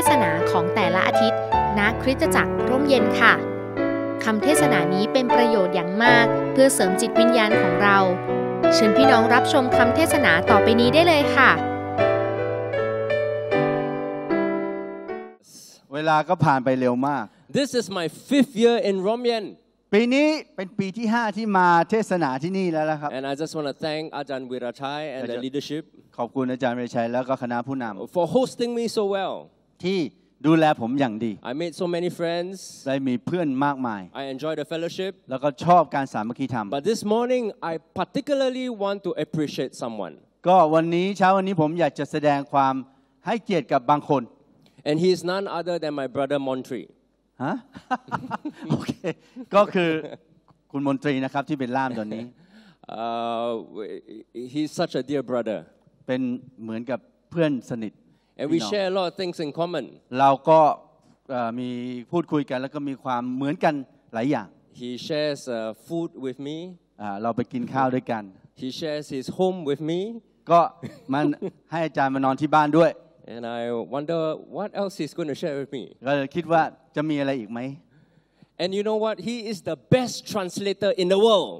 ทศนาของแต่ละอาทิตย์ณคริสตจักรร่มเย็นค่ะคำเทศนานี้เป็นประโยชน์อย่างมากเพื่อเสริมจิตวิญญาณของเราเชิญพี่น้องรับชมคำเทศนาต่อไปนี้ได้เลยค่ะ เวลาก็ผ่านไปเร็วมาก This is my fifth year in r o m y e n ปีนี้เป็นปีที่ 5 ที่มาเทศนาที่นี่แล้วะครับ And I just want to thank อาจารย์วิรชัย and the leadership ขอบคุณอาจารย์วิรชัยแล้วก็คณะผู้นำ for hosting me so well ที่ดูแลผมอย่างดี I made so many friends ได้มีเพื่อนมากมาย I enjoy the fellowship แล้วก็ชอบการสามัคคีธรรม But this morning I particularly want to appreciate someone ก็วันนี้เช้าวันนี้ผมอยากจะแสดงความให้เกียรติกับบางคน And he is none other than my brother m o n t r e ฮะ โอเค ก็คือคุณมนตรีนะครับที่เป็นล่ามตอนนี้ He's such a dear brother เป็นเหมือนกับเพื่อนสนิท and we share a lot of things in common เราก็มีพูดคุยกัน แล้วก็มีความเหมือนกันหลายอย่าง he shares food with me เราไปกินข้าวด้วยกัน he shares his home with me ก็มันให้อาจารย์มานอนที่บ้านด้วย and I wonder what else he's going to share with me ก็คิดว่าจะมีอะไรอีกไหม and you know what he is the best translator in the world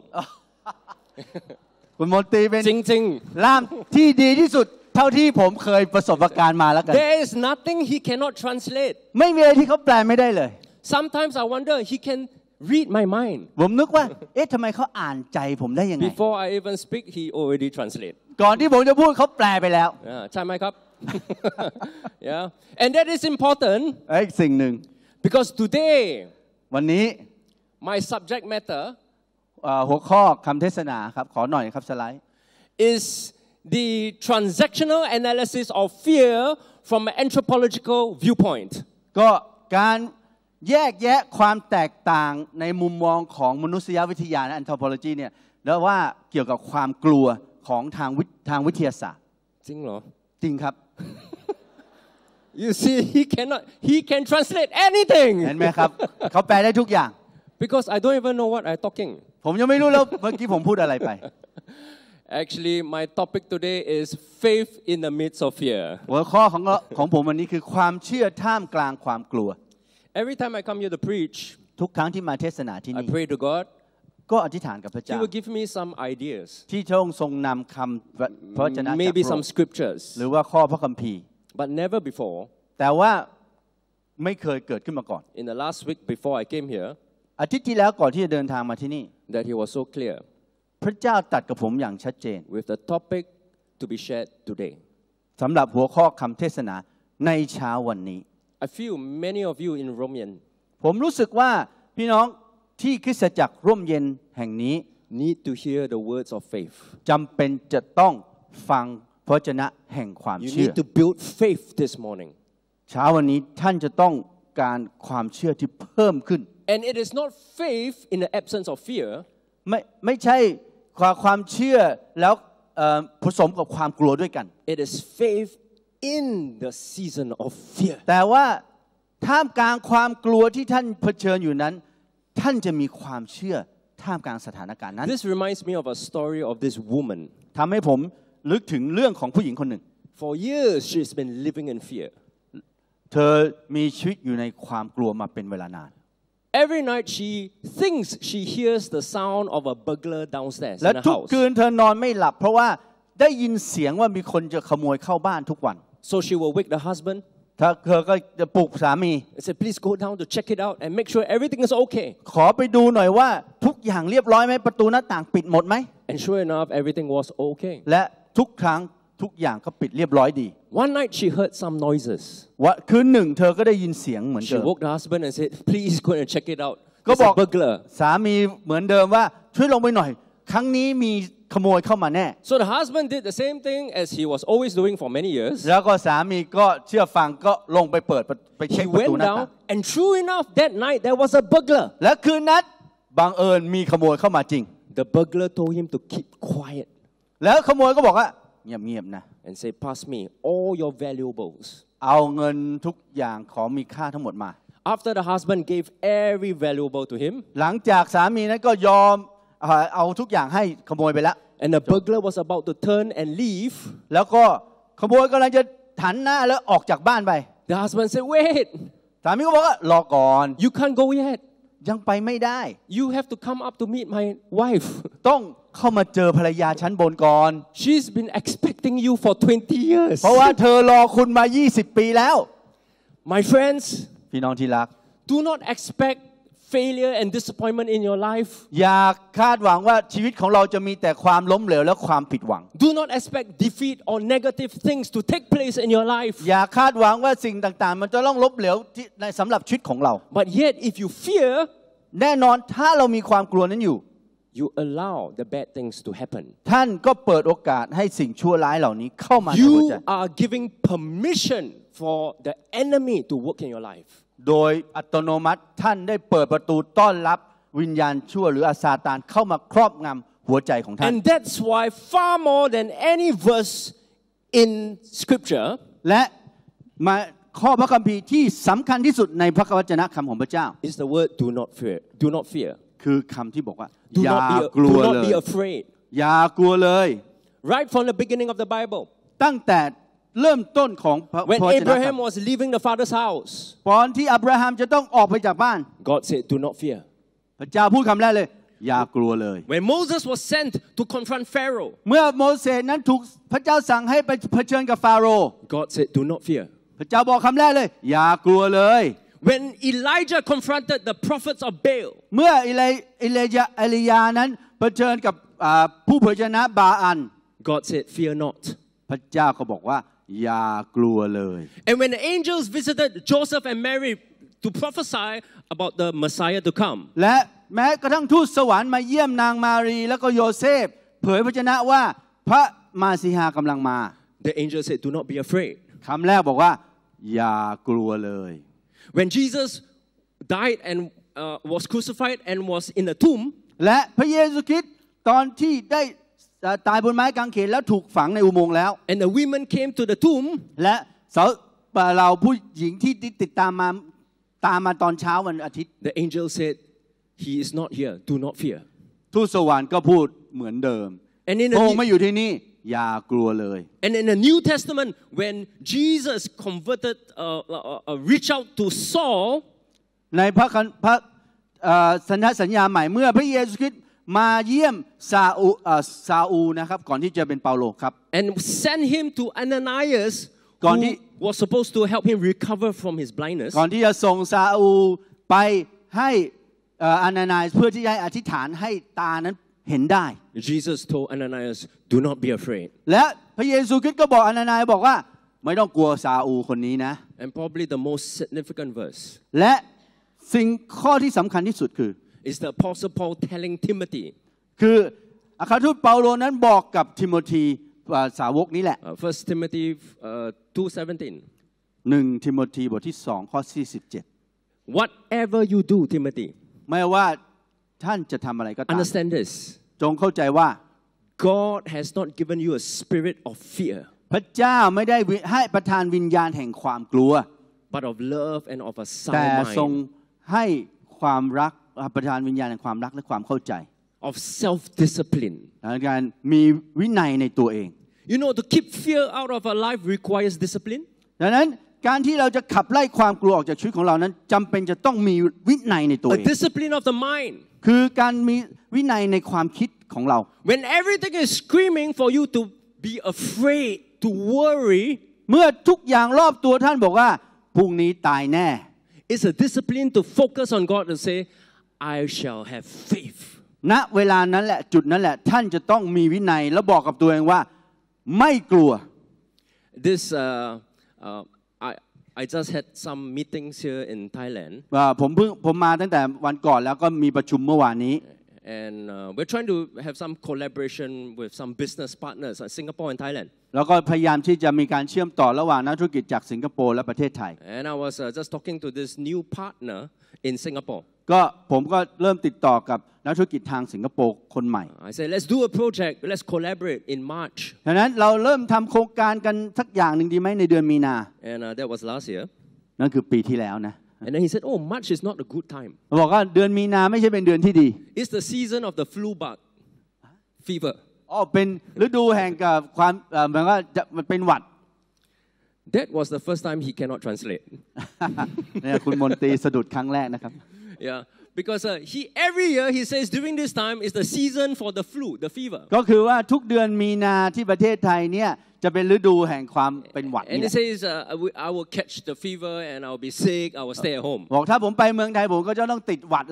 คุณมอนตีเป็นจริง ๆล่ามที่ดีที่สุดเท่าที่ผมเคยประสบการณ์มาแล้วกัน There is nothing he cannot translate ไม่มีอะไรที่เขาแปลไม่ได้เลย Sometimes I wonder he can read my mind ผมนึกว่า เอ๊ะทำไมเขาอ่านใจผมได้ยังไง Before I even speak he already translate ก่อนที่ผมจะพูดเขาแปลไปแล้วใช่ไหมครับ yeah and that is important ออกสิ่งหนึ่ง because today วันนี้ my subject matter หัวข้อคำเทศนาครับ ขอหน่อยครับสไลด์ is the transactional analysis of fear from an anthropological viewpoint ก็การแยกแยะความแตกต่างในมุมมองของมนุษยวิทยาและ anthropology เนี่ยแล้วว่าเกี่ยวกับความกลัวของทางวิทางวิทยาศาสตร์ จริงเหรอ จริงครับ you see he cannot he can translate anything เห็นไหมครับเขาแปลได้ทุกอย่าง because I don't even know what I'm talking ผมยังไม่รู้แล้วเมื่อกี้ผมพูดอะไรไป Actually, my topic today is faith in the midst of fear. หัวข้อของเราของผมวันนี้คือความเชื่อท่ามกลางความกลัว Every time I come here to preach, ทุกครั้งที่มาเทศนาที่ I pray to God. ก็อธิษฐานกับพระ He เจ้า will give me some ideas, ที่พระองค์ทรงนำคำพระพระวจนะจากพระ maybe some scriptures, หรือว่าข้อพระคัมภีร์ but never before. แต่ว่าไม่เคยเกิดขึ้นมาก่อน In the last week before I came here, อาทิตย์ที่แล้วก่อนที่จะเดินทางมาที่นี่ that He was so clear. พระเจ้าตัดกับผมอย่างชัดเจน with the topic to be shared today สำหรับหัวข้อคำเทศนาในเช้าวันนี้ I feel many of you in Romian ผมรู้สึกว่าพี่น้องที่คริสตจักรร่วมเย็นแห่งนี้ need to hear the words of faith จำเป็นจะต้องฟังพระเจนะแห่งความเชื่อ You need to build faith this morning เช้าวันนี้ท่านจะต้องการความเชื่อที่เพิ่มขึ้น And it is not faith in the absence of fear ไม่ไม่ใช่ความความเชื่อแล้วผสมกับความกลัวด้วยกัน It is faith in the season of fear แต่ว่าท่ามกลางความกลัวที่ท่านเผชิญอยู่นั้น ท่านจะมีความเชื่อท่ามกลางสถานการณ์นั้น This reminds me of a story of this woman ทำให้ผมลึกถึงเรื่องของผู้หญิงคนหนึ่ง For years she's been living in fear เธอมีชีวิตอยู่ในความกลัวมาเป็นเวลานาน Every night she thinks she hears the sound of a burglar downstairs และ in the house. คืนเธอนอนไม่หลับ So she will wake the husband ถ้าเธอ ก็จะปลุกสามี and say, please go down to check it out and make sure everything is okay. ขอไปดูหน่อยว่าทุกอย่างเรียบร้อยไหมประตูหน้าต่างปิดหมดไหม And sure enough, everything was okay. และทุกครั้งทุกอย่างก็ปิดเรียบร้อยดี One night she heard some noises ว่าคืนหนึ่ง เธอก็ได้ยินเสียงเหมือนเดิม She woke the husband and said please go and check it out ก็บอกสามีเหมือนเดิมว่าช่วยลงไปหน่อย ครั้งนี้มีขโมยเข้ามาแน่ So the husband did the same thing as he was always doing for many years แล้วก็สามีก็เชื่อฟังก็ลงไปเปิดไปเช็คประตูหน้าต่าง and true enough that night there was a burglar และคืนนั้นบังเอิญมีขโมยเข้ามาจริง The burglar told him to keep quiet แล้วขโมยก็บอกว่าเงียบๆนะ and say pass me all your valuables เอาเงินทุกอย่างของมีค่าทั้งหมดมา after the husband gave every valuable to him หลังจากสามีนั้นก็ยอมเอาทุกอย่างให้ขโมยไปแล้ว and the burglar was about to turn and leave แล้วก็ขโมยกำลังจะหันหน้าแล้วออกจากบ้านไป the husband said wait สามีก็บอกว่ารอก่อน you can't go yet ยังไปไม่ได้ You have to come up to meet my wife ต้องเข้ามาเจอภรรยาชั้นบนก่อน She's been expecting you for 20 years เพราะว่าเธอรอคุณมา20ปีแล้ว My friends พี่น้องที่รัก Do not expect failure and disappointment in your life อย่าคาดหวังว่าชีวิตของเราจะมีแต่ความล้มเหลวและความผิดหวัง do not expect defeat or negative things to take place in your life อย่าคาดหวังว่าสิ่งต่างๆ มันจะต้องล้มเหลวในสำหรับชีวิตของเรา but yet if you fear แน่นอนถ้าเรามีความกลัวนั้นอยู่ you allow the bad things to happen ท่านก็เปิดโอกาสให้สิ่งชั่วร้ายเหล่านี้เข้ามาในหัวใจ you are giving permission for the enemy to work in your life โดยอัตโนมัติท่านได้เปิดประตูต้อนรับวิญญาณชั่วหรืออาซาตานเข้ามาครอบงำหัวใจของท่าน And that's why far more than any verse in scripture และมาข้อพระคัมภีร์ที่สำคัญที่สุดในพระวจนะคำของพระเจ้า is the word do not fear do not fear คือคำที่บอกว่าอย่ากลัวเลยอย่ากลัวเลย right from the beginning of the Bible ตั้งแต่เริ่มต้นของพระเจ้า When Abraham was leaving the father's house, ตอนที่อับราฮัมจะต้องออกไปจากบ้าน God said, Do not fear. พระเจ้าพูดคำแรกเลย อย่ากลัวเลย When Moses was sent to confront Pharaoh, เมื่อโมเสสนั้นถูกพระเจ้าสั่งให้ไปเผชิญกับฟาโร่ God said, Do not fear. พระเจ้าบอกคำแรกเลยอย่ากลัวเลย When Elijah confronted the prophets of Baal, เมื่อเอเลยาเอลียานั้นเผชิญกับผู้เผชยชนะบาอัน God said, Fear not. พระเจ้าก็บอกว่าอย่ากลัวเลย and when the angels visited Joseph and Mary to prophesy about the Messiah to come และแม้กระทั่งทูตสวรรค์มาเยี่ยมนางมารีแล้วก็โยเซฟเผยพระชนะว่าพระมาสีหากำลังมา the angel said do not be afraid คำแรกบอกว่าอย่ากลัวเลย when Jesus died and uh, was crucified and was in the tomb และพระเยซูคริสต์ตอนที่ได้ตายบนไม้กางเขนแล้วถูกฝังในอุโมงค์แล้ว and the women came to the tomb และสาวเราผู้หญิงที่ติดตามมาตามมาตอนเช้าวันอาทิตย์ the angel said he is not here do not fear ทูตสวรรค์ก็พูดเหมือนเดิมพระองค์ไม่อยู่ที่นี่อย่ากลัวเลย and in the New Testament when Jesus converted uh, uh, uh, reach out to Saul ในพระพระสัญญาสัญญาใหม่เมื่อพระเยซูคริสต์มาเยี่ยมซาอูซาอูนะครับก่อนที่จะเป็นเปาโลครับ and send him to Ananias ก่อนที่ was supposed to help him recover from his blindness ก่อนที่จะส่งซาอูไปให้อานานาสเพื่อที่จะอธิษฐานให้ตานั้นเห็นได้ Jesus told Ananias do not be afraid และพระเยซูคริสต์ก็บอกอานานาสบอกว่าไม่ต้องกลัวซาอูคนนี้นะ and probably the most significant verse และสิ่งข้อที่สำคัญที่สุดคือ is the apostle Paul telling Timothy คือ อาคาทูตเปาโลนั้นบอกกับทิโมธีสาวกนี้แหละ First Timothy 2:17หนึ่งทิโมธีบทที่สองข้อ47 Whatever you do Timothy ไม่ว่าท่านจะทำอะไรก็ตาม Understand this จงเข้าใจว่า God has not given you a spirit of fear พระเจ้าไม่ได้ให้ประทานวิญญาณแห่งความกลัว but of love and of a sound mind แต่ทรงให้ความรักประทานวิญญาณแห่งความรักและความเข้าใจ of self discipline การมีวินัยในตัวเอง you know to keep fear out of our life requires discipline ดังนั้นการที่เราจะขับไล่ความกลัวออกจากชีวิตของเรานั้นจำเป็นจะต้องมีวินัยในตัวเอง discipline of the mind คือการมีวินัยในความคิดของเรา when everything is screaming for you to be afraid to worry เมื่อทุกอย่างรอบตัวท่านบอกว่าพรุ่งนี้ตายแน่ it's a discipline to focus on God and say I shall have faith ณ เวลานั้นแหละ จุดนั้นแหละ ท่านจะต้องมีวินัยแล้วบอกกับตัวเองว่าไม่กลัว This uh, uh, I I just had some meetings here in Thailand ว่าผมเพิ่ง ผมมาตั้งแต่วันก่อนแล้วก็มีประชุมเมื่อวานนี้ and uh, we're trying to have some collaboration with some business partners in Singapore and Thailand แล้วก็พยายามที่จะมีการเชื่อมต่อระหว่างนักธุรกิจ จากสิงคโปร์และประเทศไทย and I was uh, just talking to this new partner in Singapore ก็ผมก็เริ่มติดต่อกับนักธุรกิจทางสิงคโปร์คนใหม่ I said let's do a project let's collaborate in March ดังนั้นเราเริ่มทำโครงการกันสักอย่างหนึ่งดีไหมในเดือนมีนา And uh, that was last year นั่นคือปีที่แล้วนะ And then he said oh March is not a good time บอกว่าเดือนมีนาไม่ใช่เป็นเดือนที่ดี It's the season of the flu bug fever อ๋อเป็นฤดูแห่งกับความเหมือนว่าจะมันเป็นหวัด That was the first time he cannot translate เนี่ยคุณมนตรีสะดุดครั้งแรกนะครับ yeah. Because uh, he every year he says during this time is the season for the flu, the fever. ก็คือว่าทุกเดือนมีนาที่ประเทศไทยเนี่ยจะเป็นฤดูแห่งความเป็นหวัด And he says uh, I will- catch the fever and I will be sick. I will stay at home. บอกถ้าผมไปเมืองไทยผมก็จะต้องติดหวัด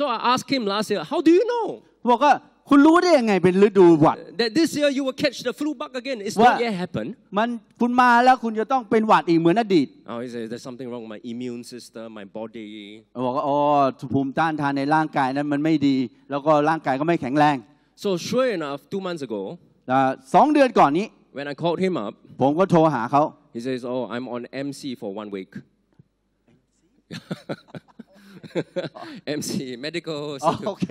So I asked him last year, how do you know? บอกว่าคุณรู้ได้ยังไงเป็นฤดูหวัด that this year you will catch the flu bug again it's not yet h a p p e n มันคุณมาแล้วคุณจะต้องเป็นหวัดอีกเหมือนอดีต oh i s there's something wrong with my immune system my body บอกว่าอ๋อภูมิต้านทานในร่างกายนั้นมันไม่ดี แล้วก็ร่างกายก็ไม่แข็งแรง so sure enough two months ago สองเดือนก่อนนี้ when I called him up ผมก็โทรหาเขา he says oh I'm on MC for one week MC medical โอเค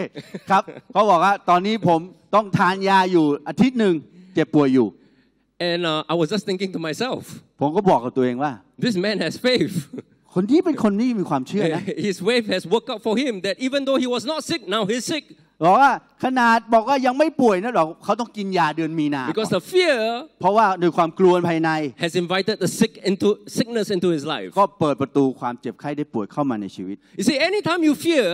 ครับเขาบอกว่า ตอนนี้ผมต้องทานยาอยู่อาทิตย์หนึ่งเจ็บป่วยอยู่ and uh, I was just thinking to myself ผมก็บอกกับตัวเองว่า this man has faith คนนี้เป็นคนนี้มีความเชื่อนะ his faith has worked out for him that even though he was not sick now he's sick บอกว่าขนาดบอกว่ายังไม่ป่วยนะหรอกเขาต้องกินยาเดือนมีนา because the fear เพราะว่าด้วยความกลัวภายใน has invited the sick into sickness into his life ก็เปิดประตูความเจ็บไข้ได้ป่วยเข้ามาในชีวิต you see anytime you fear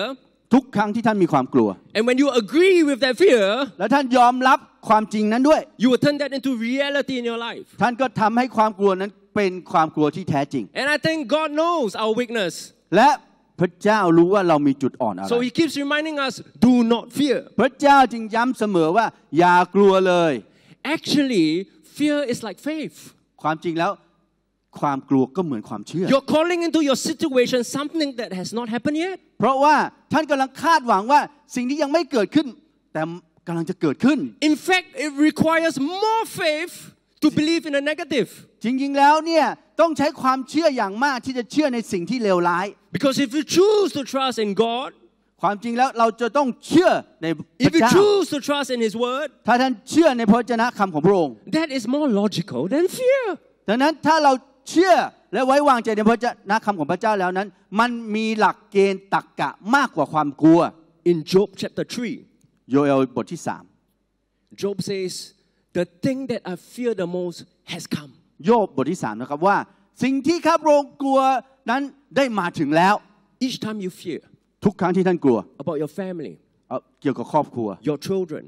ทุกครั้งที่ท่านมีความกลัว and when you agree with that fear แล้วท่านยอมรับความจริงนั้นด้วย you will turn that into reality in your life ท่านก็ทำให้ความกลัวนั้นเป็นความกลัวที่แท้จริง and I think God knows our weakness และพระเจ้ารู้ว่าเรามีจุดอ่อนอะไร so he keeps reminding us do not fear พระเจ้าจึงย้ำเสมอว่า อย่ากลัวเลย actually fear is like faith ความจริงแล้วความกลัวก็เหมือนความเชื่อ you're calling into your situation something that has not happened yet เพราะว่าท่านกำลังคาดหวังว่าสิ่งนี้ยังไม่เกิดขึ้น แต่กำลังจะเกิดขึ้น in fact it requires more faith to believe in a negative จริง ๆแล้วเนี่ยต้องใช้ความเชื่ออย่างมากที่จะเชื่อในสิ่งที่เลวร้าย because if you choose to trust in God ความจริงแล้วเราจะต้องเชื่อใน If you choose to trust in His word ถ้าท่านเชื่อในพระเจ้าคำของพระองค์ That is more logical than fear ดังนั้นถ้าเราเชื่อและไว้วางใจในพระเจ้านะคำของพระเจ้าแล้วนั้น มันมีหลักเกณฑ์ตรรกกะมากกว่าความกลัว In Job chapter 3โยเอบทที่3 Job says the thing that I fear the most has come โยบบทที่สามนะครับว่าสิ่งที่ข้าพระองค์กลัวนั้นได้มาถึงแล้ว each time you fear ทุกครั้งที่ท่านกลัว about your family เกี่ยวกับครอบครัว your children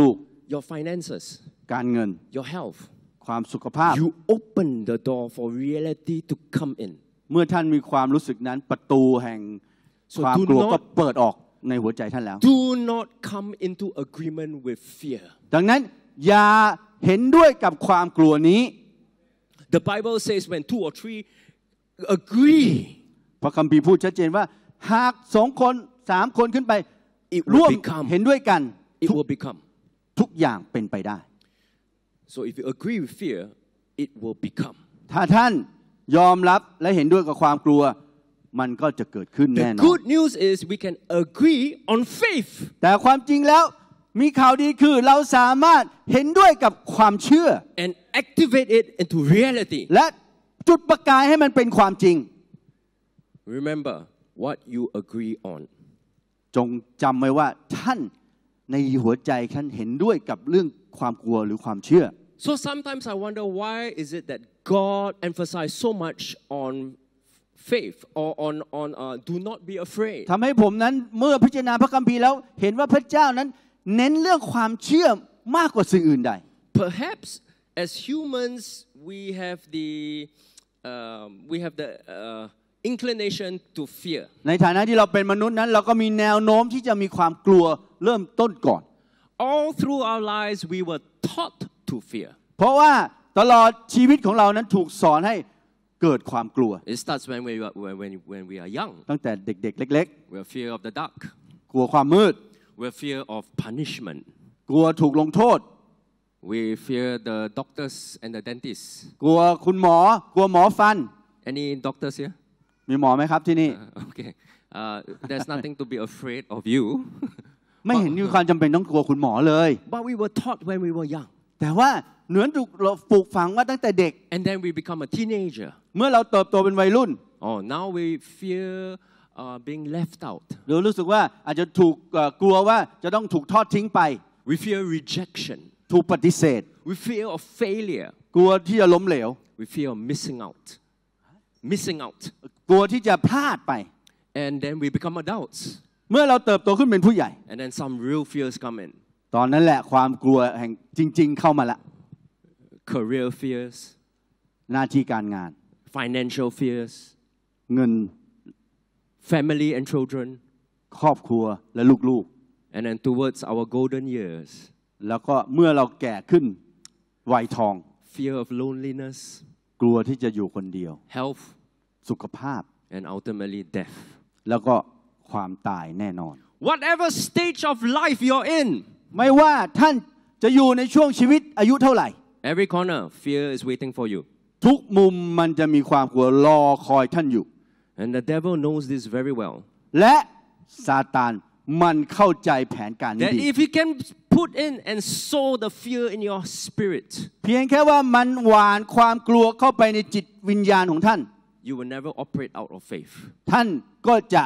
ลูกๆ your finances การเงิน your health ความสุขภาพ you open the door for reality to come in เมื่อท่านมีความรู้สึกนั้นประตูแห่ง ความกลัวก็เปิดออกในหัวใจท่านแล้ว Do not come into agreement with fear ดังนั้นอย่าเห็นด้วยกับความกลัวนี้ The Bible says when two or three agree พระคัมภีร์พูดชัดเจนว่าหากสองคนสามคนขึ้นไปร่วมเห็นด้วยกัน it will become ทุกอย่างเป็นไปได้ so if you agree with fear it will become ถ้าท่านยอมรับและเห็นด้วยกับความกลัว มันก็จะเกิดขึ้นแน่นอน The good news is we can agree on faith แต่ความจริงแล้วมีข่าวดีคือเราสามารถเห็นด้วยกับความเชื่อ and activate it into reality และจุดประกายให้มันเป็นความจริง remember what you agree on จงจำไว้ว่า ท่านในหัวใจท่านเห็นด้วยกับเรื่องความกลัวหรือความเชื่อ so sometimes I wonder why is it that God e m p h a s i z e so much on faith or on on uh, do not be afraid ทำให้ผมนั้นเมื่อพิจารณาพระคัมภีร์แล้วเห็นว่าพระเจ้านั้นเน้นเรื่องความเชื่อมากกว่าสิ่งอื่นใด perhaps as humans we have the uh, we have the uh, inclination to fear ในฐานะที่เราเป็นมนุษย์นั้น เราก็มีแนวโน้มที่จะมีความกลัวเริ่มต้นก่อน all through our lives we were taught to fear เพราะว่าตลอดชีวิตของเรานั้นถูกสอนให้เกิดความกลัว it starts when we are, when when when we are young ตั้งแต่เด็กๆเล็กๆ we fear of the dark กลัวความมืด We fear of punishment กลัวถูกลงโทษ We fear the doctors and the dentists กลัวคุณหมอกลัวหมอฟัน Any doctors here มีหมอไหมครับที่นี่ Okay uh, There's nothing to be afraid of you ไม่เห็นมีความจำเป็นต้องกลัวคุณหมอเลย But we were taught when we were young แต่ว่าเหมือนถูกปลูกฝังว่าตั้งแต่เด็ก And then we become a teenager เมื่อเราเติบโตเป็นวัยรุ่น Oh now we fear being left out หรือรู้สึกว่าอาจจะถูกกลัวว่าจะต้องถูกทอดทิ้งไป we fear rejection ถูกปฏิเสธ we fear of failure กลัวที่จะล้มเหลว we fear of missing out missing out กลัวที่จะพลาดไป and then we become adults เมื่อเราเติบโตขึ้นเป็นผู้ใหญ่ and then some real fears come in ตอนนั้นแหละความกลัวแห่งจริง ๆเข้ามาละ career fears หน้าที่การงาน financial fears เงิน family and children ครอบครัวและลูกๆ and then towards our golden years แล้วก็เมื่อเราแก่ขึ้นวัยทอง fear of loneliness กลัวที่จะอยู่คนเดียว health สุขภาพ and ultimately death แล้วก็ความตายแน่นอน whatever stage of life you're in ไม่ว่าท่านจะอยู่ในช่วงชีวิตอายุเท่าไหร่ every corner fear is waiting for you ทุกมุมมันจะมีความกลัวรอคอยท่านอยู่ And the devil knows this very well. และซาตานมันเข้าใจแผนการนี้ That if he can put in and sow the fear in your spirit, เพียงแค่ว่ามันหวานความกลัวเข้าไปในจิตวิญญาณของท่าน you will never operate out of faith. ท่านก็จะ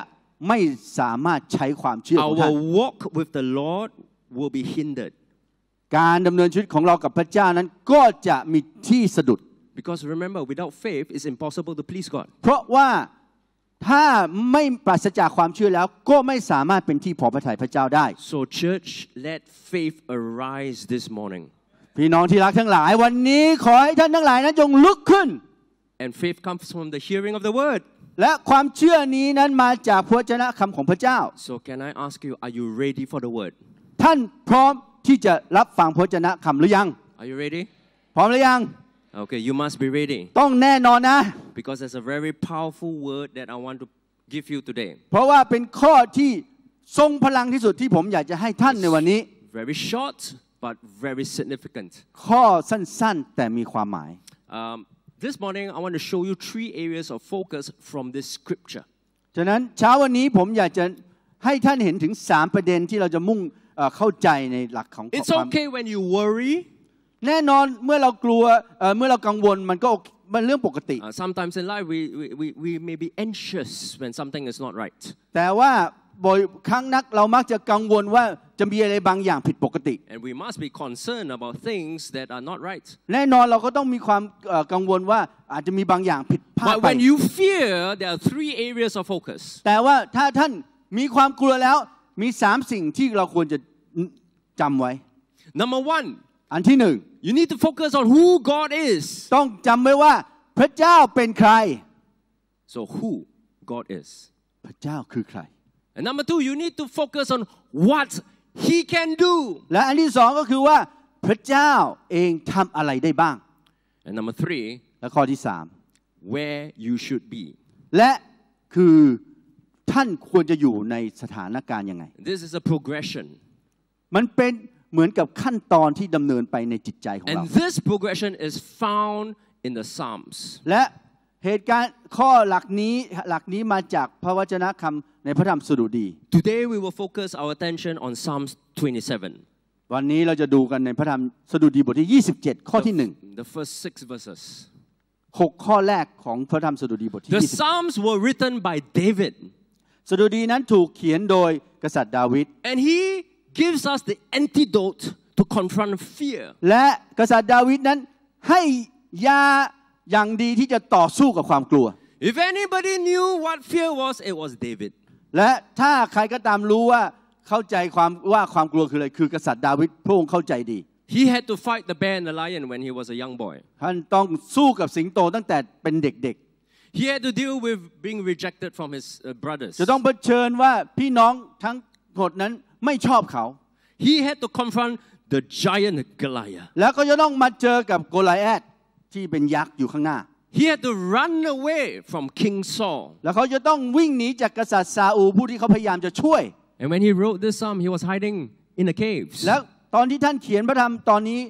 ไม่สามารถใช้ความเชื่อของท่าน. Our walk with the Lord will be hindered การดำเนินชีวิตของเรากับพระเจ้านั้นก็จะมีที่สะดุด because remember, without faith, it's impossible to please God. เพราะว่าถ้าไม่ปราศจากความเชื่อแล้วก็ไม่สามารถเป็นที่พอพระทัยพระเจ้าได้ so church let faith arise this morning พี่น้องที่รักทั้งหลายวันนี้ขอให้ท่านทั้งหลายนั้นจงลุกขึ้น and faith comes from the hearing of the word และความเชื่อนี้นั้นมาจากพระเจ้าคำของพระเจ้า so can I ask you are you ready for the word ท่านพร้อมที่จะรับฟังพระเจ้าคำหรือยัง are you ready พร้อมหรือยัง Okay, you must be ready. ต้องแน่นอนนะ Because there's a very powerful word that I want to give you today. เพราะว่าเป็นข้อที่ทรงพลังที่สุดที่ผมอยากจะให้ท่านในวันนี้ Very short but very significant. ข้อสั้นๆแต่มีความหมาย um, This morning I want to show you three areas of focus from this scripture. ฉะนั้นเช้าวันนี้ผมอยากจะให้ท่านเห็นถึง It's okay when you worry แน่นอนเมื่อเรากลัวเมื่อเรากังวลมันก็มันเรื่องปกติ sometimes in life we we we may be anxious when something is not right แต่ว่าบ่อยครั้งนักเรามักจะกังวลว่าจะมีอะไรบางอย่างผิดปกติ and we must be concerned about things that are not right แน่นอนเราก็ต้องมีความกังวลว่าอาจจะมีบางอย่างผิดพลาดไป but when you fear there are three areas of focus แต่ว่าถ้าท่านมีความกลัวแล้วมีสามสิ่งที่เราควรจะจำไว้ number one อันที่หนึ่ง you need to focus on who God is ต้องจำไว้ว่า พระเจ้าเป็นใคร so who God is พระเจ้าคือใคร and number two you need to focus on what He can do และอันที่สองก็คือว่า พระเจ้าเองทำอะไรได้บ้าง and number three และข้อที่สาม where you should be และคือท่านควรจะอยู่ในสถานการณ์ยังไง this is a progression มันเป็นเหมือนกับขั้นตอนที่ดำเนินไปในจิตใจของเรา And this progression is found in the Psalms และเหตุการณ์ข้อหลักนี้หลักนี้มาจากพระวจนะคำในพระธรรมสดุดี Today we will focus our attention on Psalms 27 วันนี้เราจะดูกันในพระธรรมสดุดีบทที่ 27 ข้อที่ 1 The first six verses หกข้อแรกของพระธรรมสดุดีบทที่ The Psalms were written by David สดุดีนั้นถูกเขียนโดยกษัตริย์ดาวิด And he gives us the antidote to confront fear และกษัตริย์ดาวิดนั้นให้ยาอย่างดีที่จะต่อสู้กับความกลัว If anybody knew what fear was it was David และถ้าใครก็ตามรู้ว่าเข้าใจความว่าความกลัวคืออะไรคือ กษัตริย์ดาวิดพระองค์เข้าใจดี He had to fight the bear and the lion when he was a young boy ท่านต้องสู้กับสิงโตตั้งแต่เป็นเด็กๆ He had to deal with being rejected from his brothers จะต้องเผชิญว่าพี่น้องทั้งหมดนั้นไม่ชอบเขา he had to confront the giant Goliath แล้วก็จะต้องมาเจอกับโกลแอดที่เป็นยักษ์อยู่ข้างหน้า he had to run away from King Saul แล้วเขาจะต้องวิ่งหนีจากกษัตริย์ซาอูผู้ที่เขาพยายามจะช่วย and when he wrote this psalm he was hiding in the caves แล้วตอนที่ท่านเขียนพระธรรมตอนนี้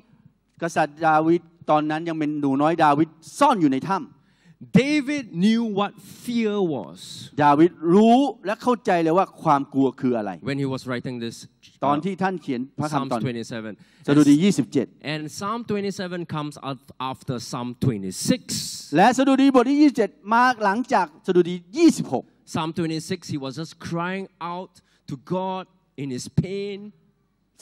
กษัตริย์ดาวิดตอนนั้นยังเป็นหนูน้อยดาวิดซ่อนอยู่ในถ้ำ David knew what fear was ดาวิดรู้และเข้าใจเลยว่าความกลัวคืออะไร when he was writing this ตอนที่ท่านเขียนพระคัมภีร์ตอน27สดุดี27 and Psalm 27 comes after Psalm 26 และสดุดีบทที่27มาหลังจากสดุดี26 Psalm 26 he was just crying out to God in his pain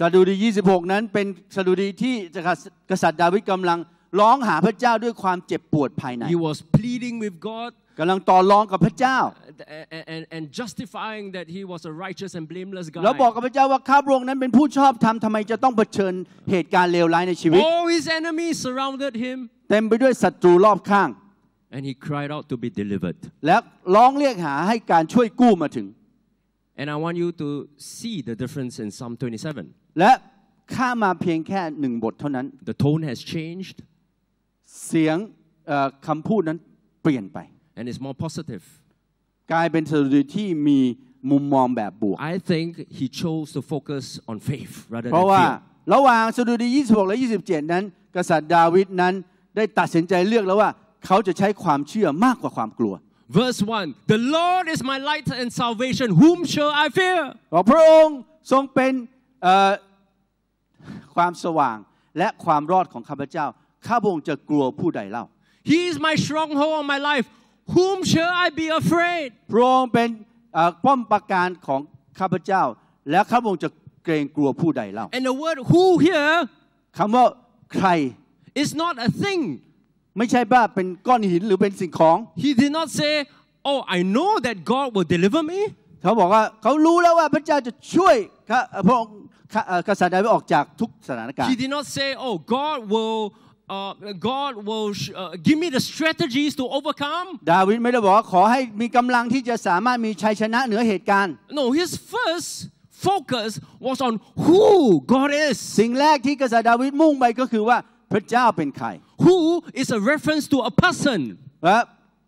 สดุดี26ร้องหาพระเจ้าด้วยความเจ็บปวดภายใน He was pleading with God กำลังต่อรองกับพระเจ้า and, and justifying that he was a righteous and blameless guy แล้วบอกกับพระเจ้าว่าข้าพระองค์นั้นเป็นผู้ชอบธรรมทำไมจะต้องเผชิญเหตุการณ์เลวร้ายในชีวิต All his enemies surrounded him เต็มไปด้วยศัตรูรอบข้าง and he cried out to be delivered และร้องเรียกหาให้การช่วยกู้มาถึง and I want you to see the difference in Psalm 27และข้ามาเพียงแค่หนึ่งบทเท่านั้น the tone has changed เสียงคำพูดนั้นเปลี่ยนไป and it's more positive กลายเป็นสดุดีที่มีมุมมองแบบบวก I think he chose to focus on faith rather than เพราะว่าระหว่างสดุดี26และ27 นั้น กษัตริย์ดาวิดนั้นได้ตัดสินใจเลือกแล้วว่าเขาจะใช้ความเชื่อมากกว่าความกลัว verse 1 the Lord is my light and salvation whom shall I fear พระองค์ทรงเป็นความสว่างและความรอดของข้าพเจ้าข้าพงจะกลัวผู้ใดเล่า He is my stronghold of my life whom shall I be afraid พระองค์เป็นป้อมปราการของข้าพเจ้า และข้าพงจะเกรงกลัวผู้ใดเล่า And the word who here คำว่าใคร is not a thing ไม่ใช่บ้าเป็นก้อนหินหรือเป็นสิ่งของ He did not say oh I know that God will deliver me เขาบอกว่าเขารู้แล้วว่า พระเจ้าจะช่วยพระองค์กษัตริย์ได้ออกจากทุกสถานการณ์ He did not say oh God will uh, God will uh, give me the strategies to overcome ดาวิดไม่ได้บอกขอให้มีกำลังที่จะสามารถมีชัยชนะเหนือเหตุการณ์ no his first focus was on who God is สิ่งแรกที่กษัตริย์ดาวิดมุ่งไปก็คือว่าพระเจ้าเป็นใคร who is a reference to a person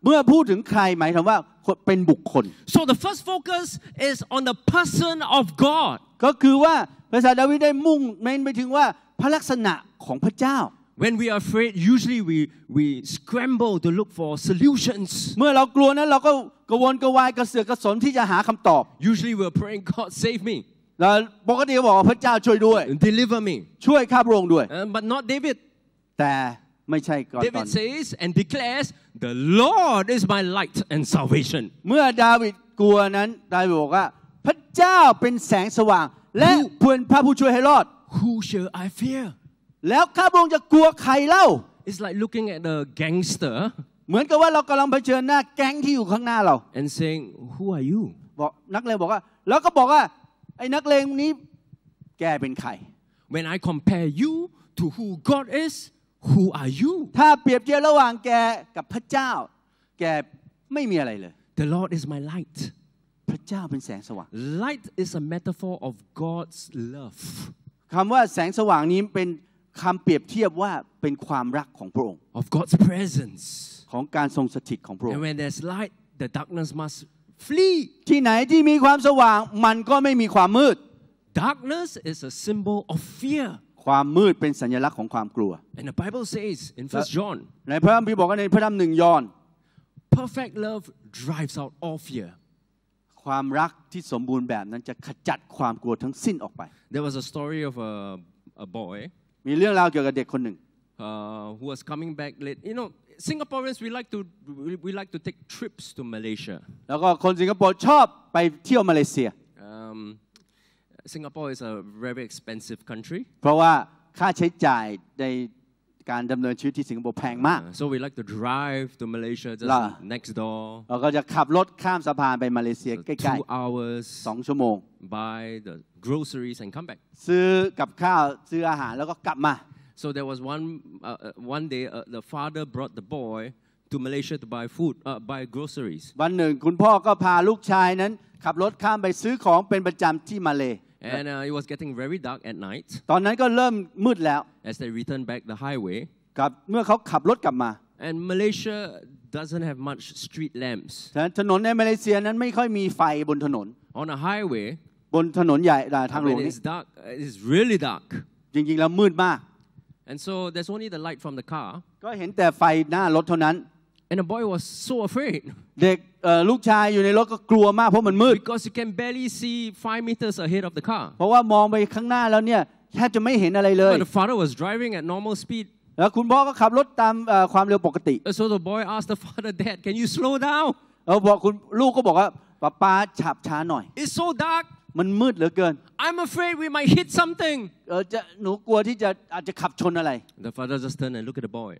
เมื่อพูดถึงใครหมายถึงว่าเป็นบุคคล so the first focus is on the person of God ก็คือว่าพระษาดาวิดได้มุ่งเน้นไปถึงว่าพระลักษณะของพระเจ้า When we are afraid, usually we, we scramble to look for solutions. เมื่อเรากลัวนั้นเราก็กระวนกระวายกระเสือกกระสนที่จะหาคำตอบ Usually we're praying, God save me, แล้วปกติก็บอกว่าพระเจ้าช่วยด้วย deliver me. ช่วยข้าพระองค์ด้วย but not David. แต่ไม่ใช่ก่อนอน David says and declares, The Lord is my light and salvation. เมื่อดาวิดกลัวนั้นดาวิดบอกว่าพระเจ้าเป็นแสงสว่าง และควรพระผู้ช่วยให้รอด Who shall I fear? แล้วข้าพระองค์จะกลัวใครเล่า It's like looking at the gangster เหมือนกับว่าเรากำลังเผชิญหน้าแก๊งที่อยู่ข้างหน้าเรา and saying who are you บอกนักเลงบอกว่า แล้วก็บอกว่าไอ้นักเลงนี้ แกเป็นใคร when I compare you to who God is who are you ถ้าเปรียบเทียบระหว่างแกกับพระเจ้า แกไม่มีอะไรเลย the Lord is my light พระเจ้าเป็นแสงสว่าง light is a metaphor of God's love คำว่าแสงสว่างนี้เป็นคำเปรียบเทียบว่าเป็นความรักของพระองค์ of God's presence ของการทรงสถิตของพระองค์ and when there's light the darkness must flee ที่ไหนที่มีความสว่างมันก็ไม่มีความมืด darkness is a symbol of fear ความมืดเป็นสัญลักษณ์ของความกลัว and the Bible says in First John ในพระคัมภีร์บอกว่าในพระธรรมหนึ่งยอห์น perfect love drives out all fear ความรักที่สมบูรณ์แบบนั้นจะขจัดความกลัวทั้งสิ้นออกไป there was a story of a a boy มีเรื่องราวเกี่ยวกับเด็กคนหนึ่ง uh, who was coming back late you know Singaporeans we like to we like to take trips to Malaysia แล้วก็คนสิงคโปร์ชอบไปเที่ยวมาเลเซีย um, Singapore is a very expensive country เพราะว่าค่าใช้จ่ายในการดำเนินชีวิตที่สิงคโปร์แพงมาก so we like to drive to Malaysia just next door เราก็จะขับรถข้ามสะพานไปมาเลเซียใกล้ๆ two hours สองชั่วโมง buy the groceries and come back ซื้อกับข้าวซื้ออาหารแล้วก็กลับมา so there was one uh, one day uh, the father brought the boy to Malaysia to buy food uh, buy groceries วันหนึ่งคุณพ่อก็พาลูกชายนั้น ขับรถข้ามไปซื้อของเป็นประจำที่มาเลเซ And uh, it was getting very dark at night. ตอนนั้นก็เริ่มมืดแล้ว As they returned back the highway. กับเมื่อเขาขับรถกลับมา And Malaysia doesn't have much street lamps. ถนนในมาเลเซียนั้นไม่ค่อยมีไฟบนถนน On a highway. บนถนนใหญ่ทางหลวง It's dark. Uh, it's really dark. จริงๆแล้วมืดมาก And so there's only the light from the car. ก็เห็นแต่ไฟหน้ารถเท่านั้น and the boy was so afraid. เด็กลูกชายอยู่ในรถก็กลัวมากเพราะมันมืด uh, Because you can barely see five meters ahead of the car. เพราะว่ามองไปข้างหน้าแล้วเนี่ยแทบจะไม่เห็นอะไรเลย But the father was driving at normal speed. แล้วคุณพ่อก็ขับรถตามความเร็วปกติ So the boy asked the father, Dad, can you slow down? เราบอกคุณลูกก็บอกว่าป๊าป๊าฉับช้าหน่อย It's so dark. มันมืดเหลือเกิน I'm afraid we might hit something เออจะหนูกลัวที่จะอาจจะขับชนอะไร The father just turned and looked at the boy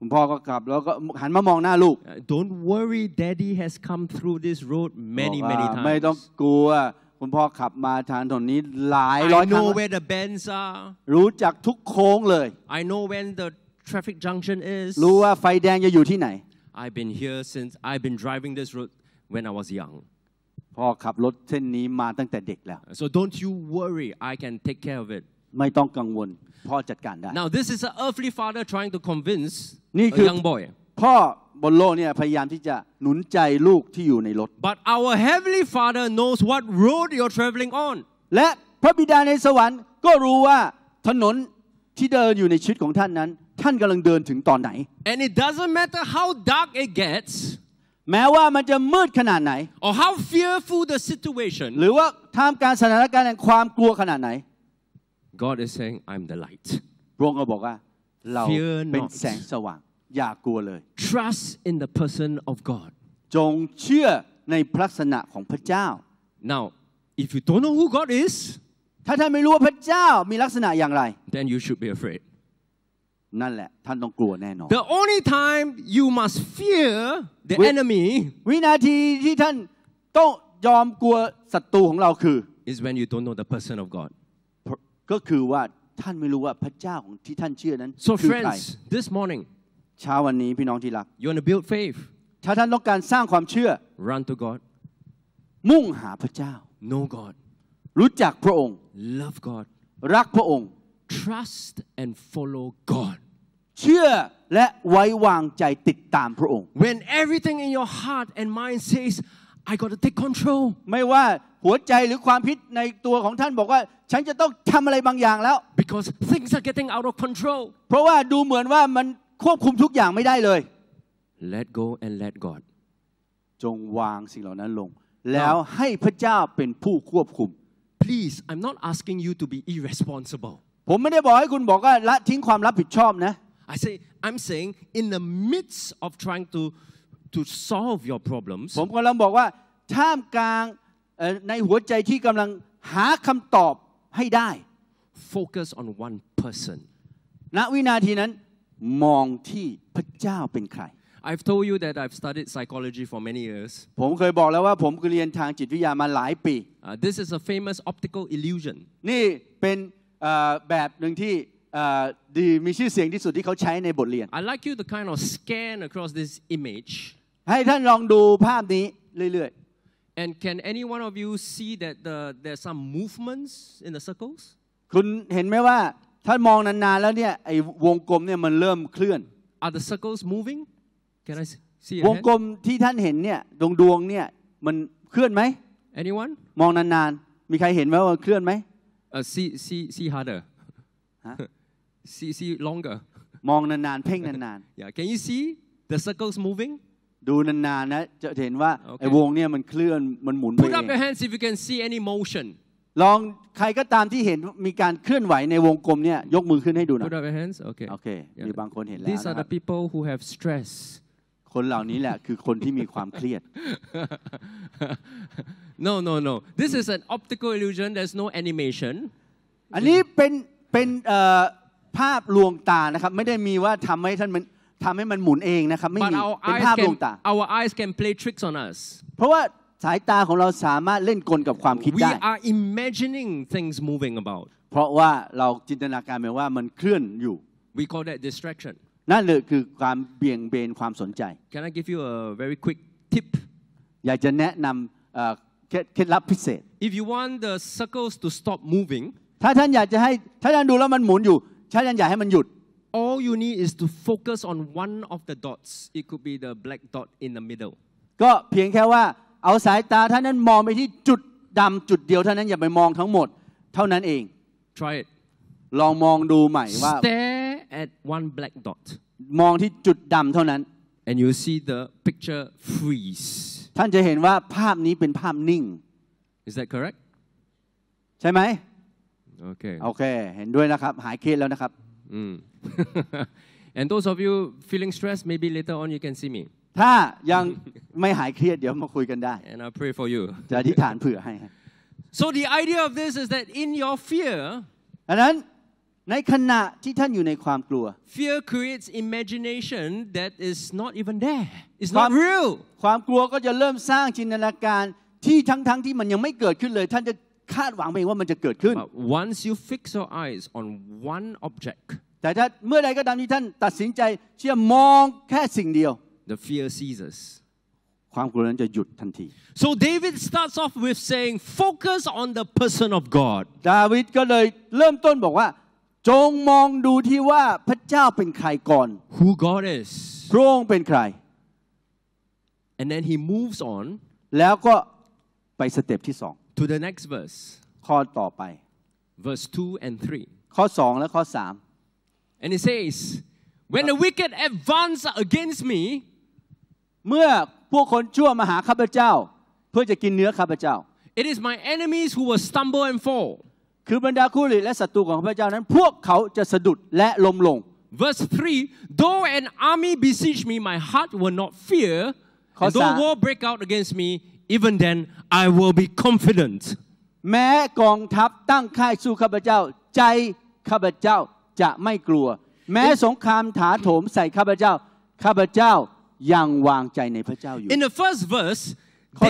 do Don't worry Daddy has come through this road many many times ไม่ต้องกลัวคุณพ่อขับมาทางถนนนี้หลายร้อยครั้ง I know where the bends are I know when the traffic junction is รู้ว่าไฟแดงจะอยู่ที่ไหน I've been here since I've been driving this road when I was young พ่อขับรถเส้นนี้มาตั้งแต่เด็กแล้ว So don't you worry I can take care of it ไม่ต้องกังวลพ่อจัดการได้ Now this is an earthly father trying to convince a young boy พ่อบนโลกเนี่ยพยายามที่จะหนุนใจลูกที่อยู่ในรถ But our heavenly father knows what road you're traveling on และพระบิดาในสวรรค์ ก็รู้ว่าถนนที่เดินอยู่ในชีวิตของท่านนั้นท่านกำลังเดินถึงตอนไหน And it doesn't matter how dark it gets แม้ว่ามันจะมืดขนาดไหน Or how fearful the situation หรือว่าท่ามกลางสถานการณ์แห่งความกลัวขนาดไหน God is saying, I'm the light. พระองค์ก็บอกว่าเราเป็นแสงสว่าง Trust in the person of God. จงเชื่อในพระลักษณะของพระเจ้า Now, if you don't know who God is, ถ้าท่านไม่รู้ว่าพระเจ้ามีลักษณะอย่างไร then you should be afraid. นั่นแหละท่านต้องกลัวแน่นอน The only time you must fear the enemy วินาทีที่ท่านต้องยอมกลัวศัตรูของเราคือ is when you don't know the person of God. ก็คือว่าท่านไม่รู้ว่าพระเจ้าของที่ท่านเชื่อนั้น so คือใคร friends this morning เช้าวันนี้พี่น้องที่รัก you want to build faith ถ้าท่านต้องการสร้างความเชื่อ run to God มุ่งหาพระเจ้า know God รู้จักพระองค์ love God รักพระองค์ trust and follow God เชื่อ และไว้วางใจติดตามพระองค์ when everything in your heart and mind says I got to take control ไม่ว่าัวใจหรือความคิดในตัวของท่านบอกว่า ฉันจะต้องทำอะไรบางอย่างแล้ว because things are getting out of control เพราะว่าดูเหมือนว่ามันควบคุมทุกอย่างไม่ได้เลย let go and let God จงวางสิ่งเหล่านั้นลง แล้วให้พระเจ้าเป็นผู้ควบคุม please I'm not asking you to be irresponsible ผมไม่ได้บอกให้คุณบอกว่าละทิ้งความรับผิดชอบนะ I say I'm saying in the midst of trying to to solve your problems ผมกำลังบอกว่าท่ามกลางในหัวใจที่กำลังหาคำตอบให้ได้ focus on one person ณวินาทีนั้นมองที่พระเจ้าเป็นใคร I've told you that I've studied psychology for many years ผมเคยบอกแล้วว่าผมเรียนทางจิตวิทยามาหลายปี This is a famous optical illusion นี่เป็นแบบหนึ่งที่ดีมีชื่อเสียงที่สุดที่เขาใช้ในบทเรียน I like you to kind of scan across this image ให้ท่านลองดูภาพนี้เรื่อยๆ And can any one of you see that the, there's some movements in the circles? คุณเห็นไหมว่าถ้ามองนานๆแล้วเนี่ยไอ้วงกลมเนี่ยมันเริ่มเคลื่อน Are the circles moving? Can I see? วงกลมที่ท่านเห็นเนี่ยดวงดวงเนี่ยมันเคลื่อนไหม Anyone? มองนานๆมีใครเห็นไหมว่าเคลื่อนไหม uh, See see see harder. see see longer. มองนานๆเพ่งนานๆ Yeah. Can you see the circles moving? ดูนานๆนะจะเห็นว่าไอ้วงเนี่ยมันเคลื่อนมันหมุนไป Put up your hands if you can see any motion ลองใครก็ตามที่เห็นมีการเคลื่อนไหวในวงกลมเนี่ยยกมือขึ้นให้ดูนะ Put up your hands okay โอเคมีบางคนเห็นแล้ว These are the people who have stress คนเหล่านี้แหละคือคนที่มีความเครียด No no no this is an optical illusion there's no animation อันนี้เป็นเป็นภาพลวงตานะครับไม่ได้มีว่าทำให้ท่านมันทำให้มันหมุนเองนะครับไม่มีเป็นภาพลวงตา our eyes can play tricks on us. เพราะว่าสายตาของเราสามารถเล่นกลกับความคิดได้ We are imagining things moving about. เพราะว่าเราจินตนาการไปว่ามันเคลื่อนอยู่ We call that distraction. นั่นเลยคือความเบี่ยงเบนความสนใจ Can I give you a very quick tip? อยากจะแนะนำเคล็ดเคล็ดลับพิเศษ If you want the circles to stop moving, ถ้าท่านอยากจะให้ถ้าท่านดูแล้วมันหมุนอยู่ถ้าท่านอยากให้มันหยุด all you need is to focus on one of the dots. It could be the black dot in the middle. ก็เพียงแค่ว่าเอาสายตาท่านนั้นมองไปที่จุดดำจุดเดียวเท่านั้นอย่าไปมองทั้งหมดเท่านั้นเอง Try it. ลองมองดูใหม่ว่า Stare at one black dot มองที่จุดดำเท่านั้น and you see the picture freeze. ท่านจะเห็นว่าภาพนี้เป็นภาพนิ่ง Is that correct? ใช่ไหมโอเคโอเคเห็นด้วยนะครับ หายเครียดแล้วนะครับืม and those of you feeling stressed, maybe later on you can see me. ถ้ายังไม่หายเครียดเดี๋ยวมาคุยกันได้ And I pray for you. จะอธิษฐานเผื่อให้ So the idea of this is that in your fear อันนั้นในขณะที่ท่านอยู่ในความกลัว fear creates imagination that is not even there it's not real ความกลัวก็จะเริ่มสร้างจินตนาการที่ทั้งๆที่มันยังไม่เกิดขึ้นเลยท่านจะคาดหวังไปว่ามันจะเกิดขึ้น once you fix your eyes on one object แต่ถ้าเมื่อใดก็ตามที่ท่านตัดสินใจเชื่อมองแค่สิ่งเดียว the fear ceases ความกลัวนั้นจะหยุดทันที so David starts off with saying focus on the person of God ดาวิดก็เลยเริ่มต้นบอกว่าจงมองดูที่ว่าพระเจ้าเป็นใครก่อน who God is พระองค์เป็นใคร and then he moves on แล้วก็ไปสเต็ปที่สอง to the next verse ข้อต่อไป verse 2 and 3ข้อ2และข้อ3 and it says when the wicked advance against me เมื่อพวกคนชั่วมาหาข้าพเจ้า เพื่อจะกินเนื้อข้าพเจ้า it is my enemies who will stumble and fall คือบรรดาคู่หลีและศัตรูของข้าพเจ้านั้น พวกเขาจะสะดุดและล้มลง verse 3 though an army besiege me my heart will not fear and though war break out against me even then I will be confident แม้กองทัพตั้งค่ายสู้ข้าพเจ้าใจข้าพเจ้าจะไม่กลัว แม้สงครามถาโถมใส่ข้าพเจ้าข้าพเจ้ายังวางใจในพระเจ้าอยู่ In the first verse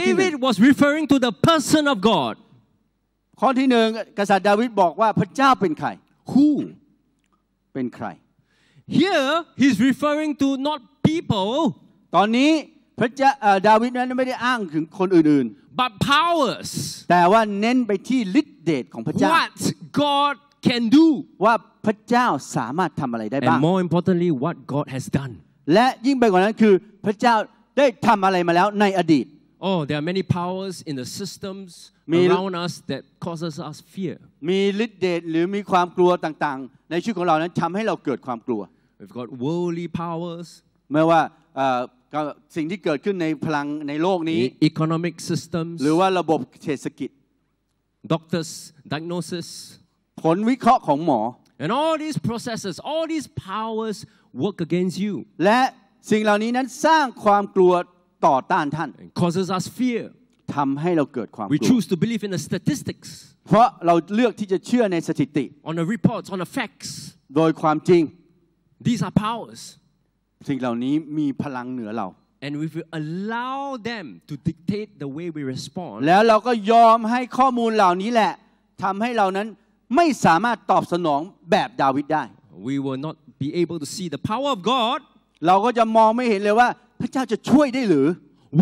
David was referring to the person of God ข้อที่หนึ่งกษัตริย์ดาวิดบอกว่าพระเจ้าเป็นใคร Who เป็นใคร Here he's referring to not people ตอนนี้พระเจ้าดาวิดนั้นไม่ได้อ้างถึงคนอื่นๆ but powers แต่ว่าเน้นไปที่ฤทธิเดชของพระเจ้า what God can do ว่าพระเจ้าสามารถทำอะไรได้บ้าง and more importantly what God has done และยิ่งไปกว่านั้นคือพระเจ้าได้ทำอะไรมาแล้วในอดีต Oh, there are many powers in the systems around us that causes us fear. มีฤทธิ์เดชหรือมีความกลัวต่างๆ ในชีวิตของเรานั้นทำให้เราเกิดความกลัว We've got worldly powers. ไม่ว่าก็สิ่งที่เกิดขึ้นในพลังในโลกนี้ economic systems หรือว่าระบบเศรษฐกิจ doctors diagnosis ผลวิเคราะห์ของหมอ and all these processes all these powers work against you และสิ่งเหล่านี้นั้นสร้างความกลัวต่อต้านท่าน causes us fear ทำให้เราเกิดความกลัว we choose to believe in the statistics เพราะเราเลือกที่จะเชื่อในสถิติ on the reports on the facts โดยความจริง these are powers สิ่งเหล่านี้มีพลังเหนือเรา And if we allow them to dictate the way we respond แล้วเราก็ยอมให้ข้อมูลเหล่านี้แหละทำให้เรานั้นไม่สามารถตอบสนองแบบดาวิดได้ We will not be able to see the power of God เราก็จะมองไม่เห็นเลยว่า พระเจ้าจะช่วยได้หรือ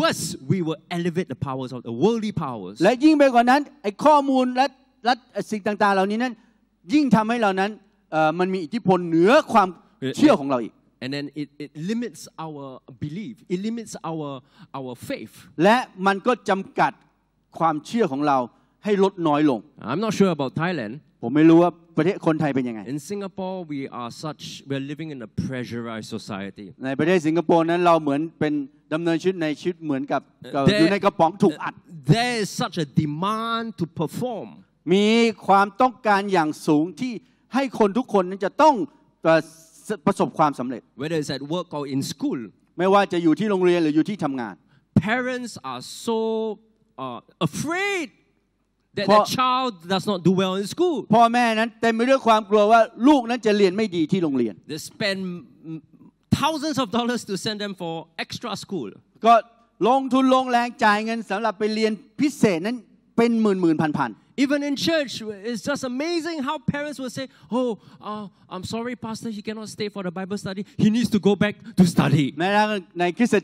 Worse we will elevate the powers of the worldly powers และยิ่งไปกว่านั้นไอ้ข้อมูลและและสิ่งต่างๆเหล่านี้นั้นยิ่งทำให้เรานั้นมันมีอิทธิพลเหนือความเชื่อของเราอีก and then it, it limits our belief it limits our our faith และมันก็จำกัดความเชื่อของเราให้ลดน้อยลง I'm not sure about Thailand ผมไม่รู้ว่าประเทศคนไทยเป็นยังไง In Singapore we are such we're living in a pressurized society ในประเทศสิงคโปร์นั้นเราเหมือนเป็นดำเนินชีวิตในชีวิตเหมือนกับอยู่ในกระป๋องถูกอัด There is such a demand to perform มีความต้องการอย่างสูงที่ให้คนทุกคนนั้นจะต้องประสบความสำเร็จ whether it's at work or in school ไม่ว่าจะอยู่ที่โรงเรียนหรืออยู่ที่ทำงาน parents are so uh, afraid that the child does not do well in school พ่อแม่นั้นเต็มไปด้วยความกลัวว่าลูกนั้นจะเรียนไม่ดีที่โรงเรียน they spend thousands of dollars to send them for extra school ก็ลงทุนลงแรงจ่ายเงินสำหรับไปเรียนพิเศษนั้นเป็นหมื่นหมื่นพันพัน Even in church, it's just amazing how parents will say, Oh, uh, I'm sorry, Pastor, he cannot stay for the Bible study. He needs to go back to study. And there's so,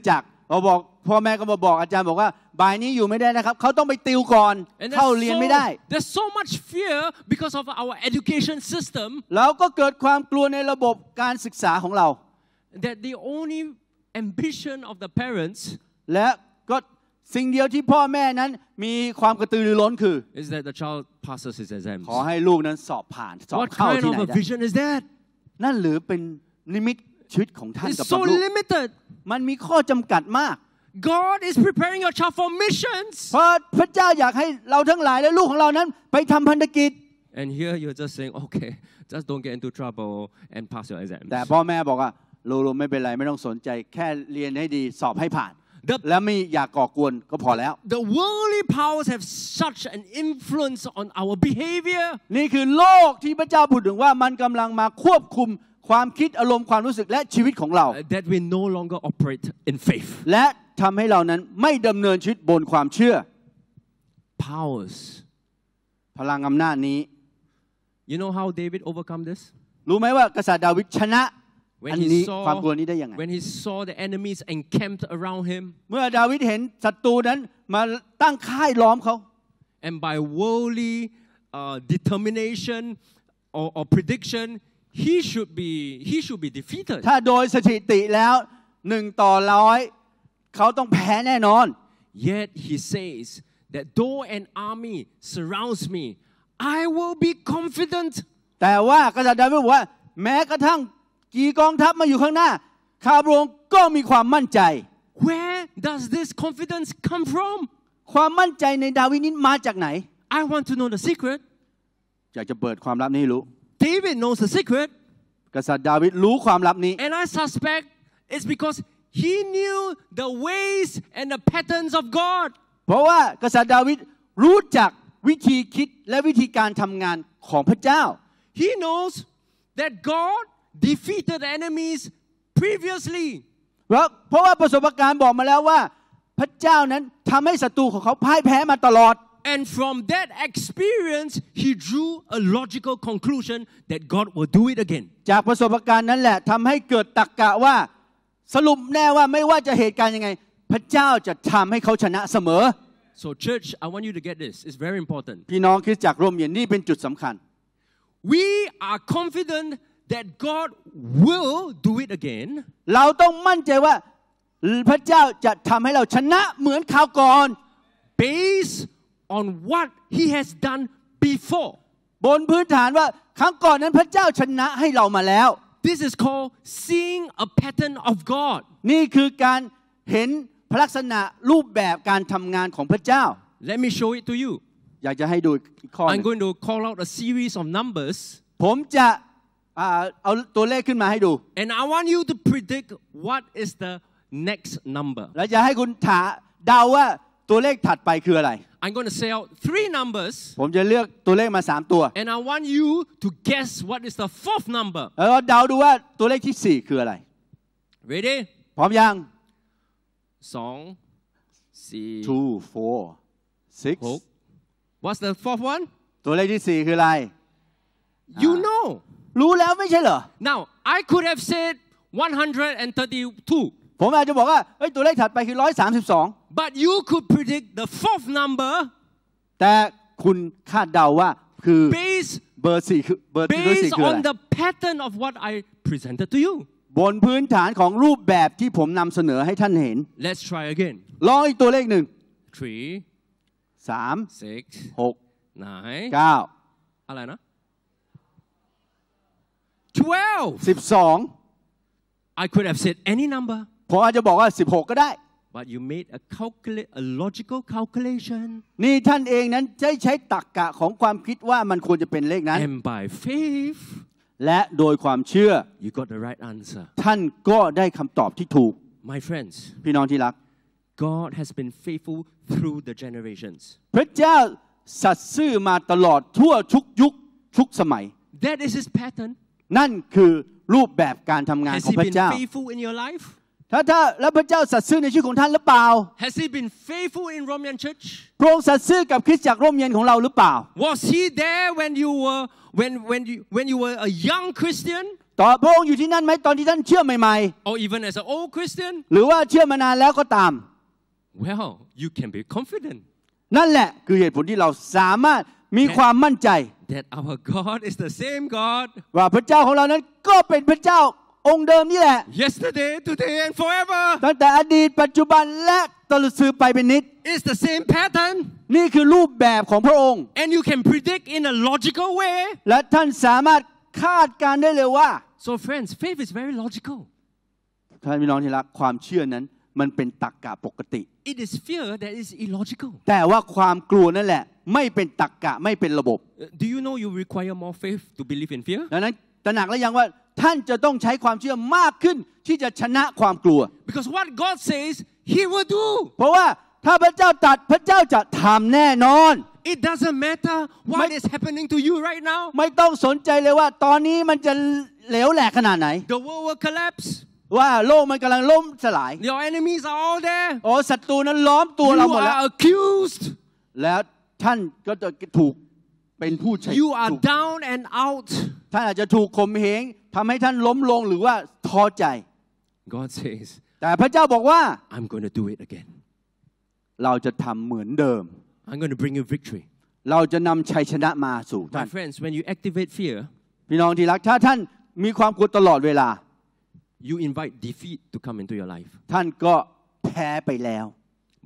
there's so much fear because of our education system that the only ambition of the parents God. สิ่งเดียวที่พ่อแม่นั้น มีความกระตือรือร้นคือ is that the child passes his exams ขอให้ลูกนั้นสอบผ่านสอบเข้าที่ไหน vision is that นั่นหรือเป็นนิมิตชีวิตของท่านกับลูก so limited มันมีข้อจำกัดมาก God is preparing your child for missions พราะพระเจ้าอยากให้เราทั้งหลายและลูกของเรานั้นไปทำพันธกิจ and here you're just saying okay just don't get into trouble and pass your exams แต่พ่อแม่บอกว่าลูกๆไม่เป็นไรไม่ต้องสนใจแค่เรียนให้ดีสอบให้ผ่าน The, และไม่อยากก่อกวนก็พอแล้ว The worldly powers have such an influence on our behavior นี่คือโลกที่พระเจ้าพูดถึงว่ามันกำลังมาควบคุมความคิดอารมณ์ความรู้สึกและชีวิตของเรา That we no longer operate in faith และทำให้เรานั้นไม่ดำเนินชีวิตบนความเชื่อ Powers พลังอำนาจนี้ You know how David overcome this รู้ไหมว่ากษัตริย์ดาวิดชนะ when อัน he นี้ความกลัว saw นี้ได้ยังไง eh? when he saw the enemies encamped around him เมื่อดาวิดเห็นศัตรูนั้นมาตั้งค่ายล้อมเขา and by worldly uh, determination or, or prediction he should be he should be defeated ถ้าโดยสถิติแล้วหนึ่งต่อร้อยเขาต้องแพ้แน่นอน yet he says that though an army surrounds me i will be confident แต่ว่ากษัตริย์ดาวิดบอกว่ากี่กองทัพมาอยู่ข้างหน้าคาบรงก็มีความมั่นใจ Where does this confidence come from ความมั่นใจในดาวิดนี้มาจากไหน I want to know the secret อยากจะเปิดความลับนี้ให้รู้ David knows the secret กษัตริย์ดาวิดรู้ความลับนี้ And I suspect it's because he knew the ways and the patterns of God เพราะว่ากษัตริย์ดาวิดรู้จักวิธีคิดและวิธีการทำงานของพระเจ้า He knows that God defeated enemies previously เพราะว่าประสบการณ์บอกมาแล้วว่า พระเจ้านั้นทำให้ศัตรูของเขาพ่ายแพ้มาตลอด And from that experience, he drew a logical conclusion that God will do it again. จากประสบการณ์นั้นแหละทำให้เกิดตรกกะว่าสรุปแน่ว่าไม่ว่าจะเหตุการณ์ยังไง พระเจ้าจะทำให้เขาชนะเสมอ So church, I want you to get this. It's very important. พี่น้องคริสจากรร่มเย็นนี่เป็นจุดสำคัญ We are confident that God will do it again เราต้องมั่นใจว่าพระเจ้าจะทำให้เราชนะเหมือนคราวก่อน based on what He has done before บนพื้นฐานว่าครั้งก่อนนั้นพระเจ้าชนะให้เรามาแล้ว This is called seeing a pattern of God นี่คือการเห็นพลักษณะรูปแบบการทำงานของพระเจ้า Let me show it to you อยากจะให้ดูข้อ I'm going to call out a series of numbers ผมจะ Uh, and I want you to predict what is the next number i I'm going to say out three numbers and I want you to guess what is the fourth number ready พร้อมยัง2 4 246 what's the fourth one ตัวเลขที่สี่คืออะไร? you ah. know รู้แล้วไม่ใช่เหรอ now I could have said 132ผมอาจจะบอกว่าตัวเลขถัดไปคือ132 but you could predict the fourth number แต่คุณคาดเดาว่าคือเบอร์สี่คือเบอร์สี่คืออะไร based on the pattern of what I presented to you บนพื้นฐานของรูปแบบที่ผมนำเสนอให้ท่านเห็น let's try again ลองอีกตัวเลขหนึ่ง three สาม six หก nine เก้าอะไรนะ12 12 I could have said any number ผมอาจจะบอกว่า 16 ก็ได้ but you made a calculate a logical calculation นี่ท่านเองนั้นใช้ใช้ตรรกกะของความคิดว่ามันควรจะเป็นเลขนั้น and by faith และโดยความเชื่อ you got the right answer ท่านก็ได้คำตอบที่ถูก my friends พี่น้องที่รัก God has been faithful through the generations พระเจ้าสัตย์ซื่อมาตลอดทั่วทุกยุคทุกสมัย that is his pattern นั่นคือรูปแบบการทำงานของพระเจ้า ถ้าถ้าแล้วพระเจ้าสัตย์ซื่อในชีวิตของท่านหรือเปล่า Has he been faithful in Roman Church พระองค์สัตย์ซื่อกับคริสตจักรโรมเยนของเราหรือเปล่า Was he there when you were when when you when you were a young Christian ต่อพระองค์อยู่ที่นั่นไหมตอนที่ท่านเชื่อใหม่ๆ Or even as an old Christian หรือว่าเชื่อมานานแล้วก็ตาม Well you can be confident นั่นแหละคือเหตุผลที่เราสามารถมีความมั่นใจ that our God is the same God ว่าพระเจ้าของเรานั้นก็เป็นพระเจ้าองค์เดิมนี่แหละ yesterday today and forever ตั้งแต่อดีตปัจจุบันและตลอดสืบไปเป็นนิด is the same pattern นี่คือรูปแบบของพระองค์ and you can predict in a logical way และท่านสามารถคาดการได้เลยว่า so friends faith is very logical ท่านพี่น้องที่รัก ความเชื่อนั้นมันเป็นตรรกะปกติ it is fear that is illogical แต่ว่าความกลัวนั่นแหละไม่เป็นตรกกะไม่เป็นระบบ Do you know you require more faith to believe in fear ดังนั้นตระหนักแล้วยังว่า ท่านจะต้องใช้ความเชื่อมากขึ้น ที่จะชนะความกลัว Because what God says He will do เพราะว่าถ้าพระเจ้าตัดพระเจ้าจะทำแน่นอน It doesn't matter what is happening to you right now ไม่ต้องสนใจเลยว่าตอนนี้มันจะเหลวแหลกขนาดไหน The world will collapse ว่าโลกมันกำลังล่มสลาย Your enemies are all there โอ้ศัตรูนั้นล้อมตัวเราหมดแล้ว You accused แล้วท่านก็จะถูกเป็นผู้ใช้ You are down and out ท่านอาจจะถูกข่มเหงทำให้ท่านล้มลงหรือว่าท้อใจ God says แต่พระเจ้าบอกว่า I'm going to do it again เราจะทำเหมือนเดิม I'm going to bring you victory เราจะนำชัยชนะมาสู่ท่าน My friends when you activate fear พี่น้องที่รักถ้าท่านมีความกลัวตลอดเวลา You invite defeat to come into your life ท่านก็แพ้ไปแล้ว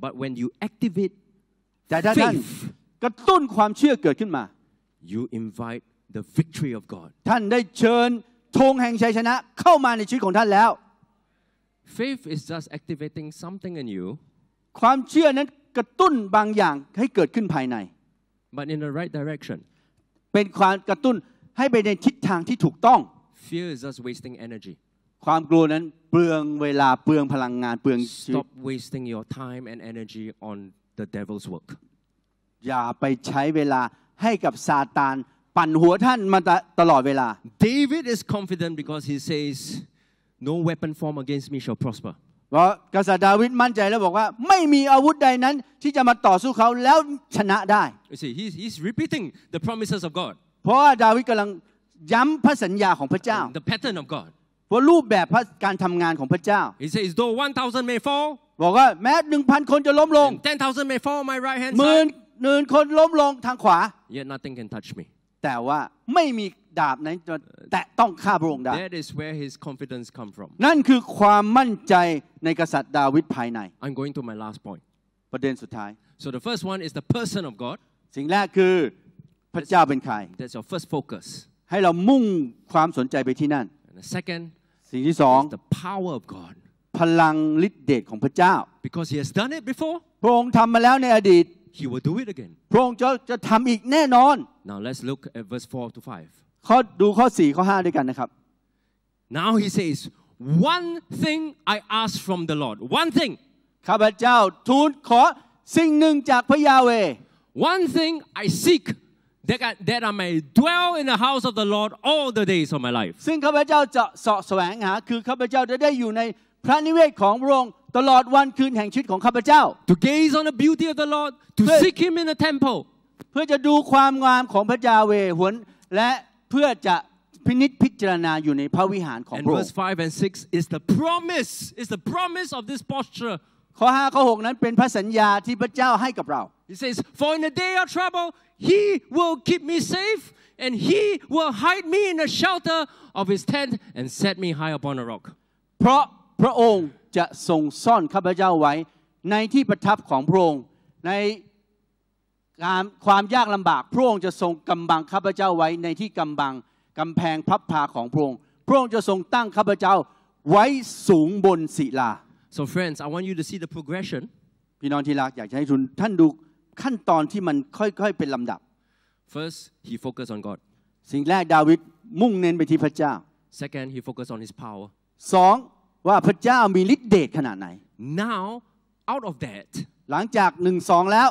But when you activate แต่ถ้าท่านระตุ้นความเชื่อเกิดขึ้นมา you invite the victory of God ท่านได้เชิญธงแห่งชัยชนะเข้ามาในชีวิตของท่านแล้ว faith is just activating something in you ความเชื่อนั้นกระตุ้นบางอย่างให้เกิดขึ้นภายใน but in the right direction เป็นความกระตุ้นให้ไปในทิศทางที่ถูกต้อง fear is just wasting energy ความกลัวนั้นเปลืองเวลา เปลืองพลังงาน เปลือง stop wasting your time and energy on the devil's work อย่าไปใช้เวลาให้กับซาตานปั่นหัวท่านมาตลอดเวลา David is confident because he says no weapon f o r m against me shall prosper เพราะกษัตริย์ดาวิดมั่นใจแล้วบอกว่าไม่มีอาวุธใดนั้นที่จะมาต่อสู้เขาแล้วชนะได้ You see he's he's repeating the promises of God เพราะดาวิดกำลังย้ำพระสัญญาของพระเจ้า The pattern of God ารูปแบบการทำงานของพระเจ้า He says though may fall บอกว่าแม้หนึ่งพันคนจะล้มลง10,000 may fall my right hand side หมื่นนึ่งคนล้มลงทางขวา Yet nothing can touch me. แต่ว่าไม่มีดาบนั้นจะแตะต้องข้าพระองค์ได้ That is where his confidence come from. นั่นคือความมั่นใจในกษัตริย์ดาวิดภายใน I'm going to my last point. ประเด็นสุดท้าย So the first one is the person of God. สิ่งแรกคือพระเจ้าเป็นใคร That's your first focus. ให้เรามุ่งความสนใจไปที่นั่น And the second สิ่งที่สอง the power of God. พลังฤทธิ์เดชของพระเจ้า Because he has done it before. พระองค์ทำมาแล้วในอดีต He will do it again. พระองค์จะจะทำอีกแน่นอน Now let's look at verse 4 to 5. ข้อดูข้อ4ข้อ5ด้วยกันนะครับ Now he says one thing I ask from the Lord one thing ข้าพเจ้าทูลขอสิ่งหนึ่งจากพระยาเว One thing I seek that I, that I may dwell in the house of the Lord all the days of my life ซึ่งข้าพเจ้าจะสาะแสวงหาคือข้าพเจ้าจะได้อยู่ในพระนิเวศของพระองค์ตลอดวันคืนแห่งชีวิตของข้าพเจ้า to gaze on the beauty of the Lord to seek Him in the temple เพื่อจะดูความงามของพระยาเวหวนและเพื่อจะพินิจพิจารณาอยู่ในพระวิหารของพระองค์ verse 5 and 6 is the promise is the promise of this posture ข้อ5ข้อ6นั้นเป็นพระสัญญาที่พระเจ้าให้กับเรา He says for in the day of trouble He will keep me safe and He will hide me in the shelter of His tent and set me high upon a rock เพราะพระองค์จะทรงซ่อนข้าพเจ้าไว้ในที่ประทับของพระองค์ในการความยากลำบากพระองค์จะทรงกำบังข้าพเจ้าไว้ในที่กำบังกำแพงพับพาของพระองค์พระองค์จะทรงตั้งข้าพเจ้าไว้สูงบนศิลา so friends I want you to see the progression พี่น้องที่รักอยากให้ทุนท่านดูขั้นตอนที่มันค่อยๆเป็นลำดับ first he f o c u s on God สิ่งแรกดาวิดมุ่งเน้นไปที่พระเจ้า second he f o c u s on his power สองว่าพระเจ้ามีฤทธิเดชขนาดไหน now out of that หลังจากหนึ่งสองแล้ว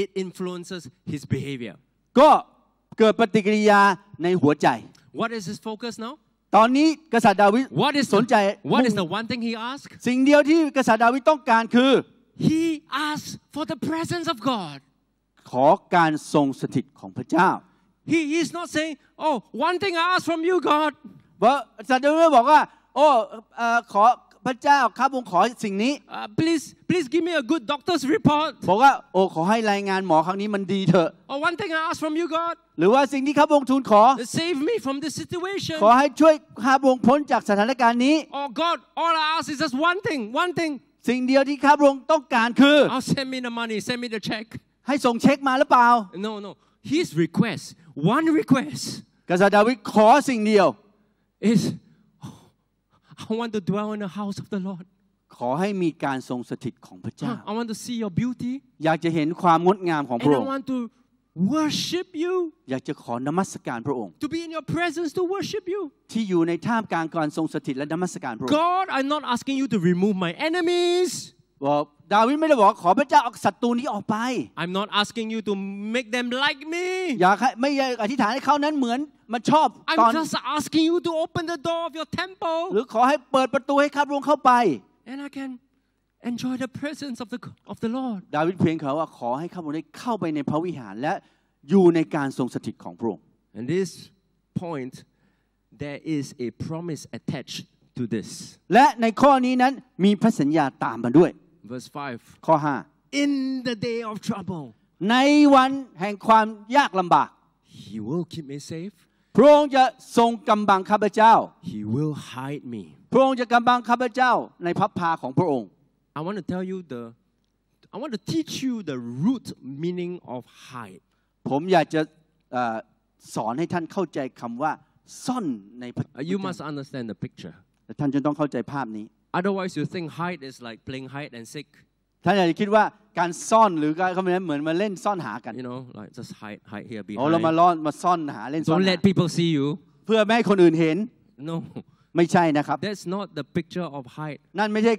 it influences his behavior ก็เกิดปฏิกิริยาในหัวใจ what is his focus now ตอนนี้กษัตริย์ดาวิด what is สนใจ what is the one thing he asked สิ่งเดียวที่กษัตริย์ดาวิดต้องการคือ he a s k s for the presence of God ขอการทรงสถิตของพระเจ้า he is not saying oh one thing I ask from you God ว่าสัตว์ดาวิดบอกว่าโอ้ขอพระเจ้าครับผมขอสิ่งนี้ please please give me a good doctor's report บอกว่าโอ้ขอให้รายงานหมอครั้งนี้มันดีเถอะ or one thing I ask from you God หรือว่าสิ่งที่ข้าพรงทูลขอ save me from this situation ขอให้ช่วยข้าพรงพ้นจากสถานการณ์นี้ o r God all I ask is just one thing one thing สิ่งเดียวที่ข้าพรงต้องการคือ I'll send me the money send me the check ให้ส่งเช็คมาหรือเปล่า no no his request one request กษัตริย์ดาวิดขอสิ่งเดียว is I want to dwell in the house of the Lord ขอให้มีการทรงสถิตของพระเจ้า I want to see your beauty อยากจะเห็นความงดงามของพระองค์. and I want to worship you อยากจะขอนมัสการพระองค์ to be in your presence to worship you ที่อยู่ในท่ามกลางการทรงสถิตและนมัสการพระองค์ God I'm not asking you to remove my enemies บอกดาวิดไม่ได้บอกขอพระเจ้าเอาศัตรูนี้ออกไป I'm not asking you to make them like me อยากให้ไม่อยากอธิษฐานให้เขานั้นเหมือนมันชอบ I'm just asking you to open the door of your temple หรือขอให้เปิดประตูให้ข้าพระองค์เข้าไป and I can enjoy the presence of the of the Lord ดาวิดเพียงเขาว่าขอให้ข้าพระองค์ได้เข้าไปในพระวิหารและอยู่ในการทรงสถิตของพระองค์ and this point there is a promise attached to this และในข้อนี้นั้นมีพระสัญญาตามมาด้วย verse 5ข้อ5 in the day of trouble ในวันแห่งความยากลำบาก he will keep me safe พระองค์จะทรงกำบังข้าพเจ้า he will hide me พระองค์จะกำบังข้าพเจ้า ในพับพาของพระองค์ I want to tell you the I want to teach you the root meaning of hide ผมอยากจะสอนให้ท่านเข้าใจคำว่า ซ่อนใน You must understand the picture ท่านจะต้องเข้าใจภาพนี้ Otherwise you think hide is like playing hide and seek ท่านอาจจะคิดว่าการซ่อนหรือการเขาเหมือนมาเล่นซ่อนหากัน You know like just hide hide here behind อ๋เรามาล่อนมาซ่อนหาเล่นซ่อน Don't let people see you เพื่อไม่ให้คนอื่นเห็น No ไม่ใช่นะครับ That's not the picture of hide นั่นไม่ใช่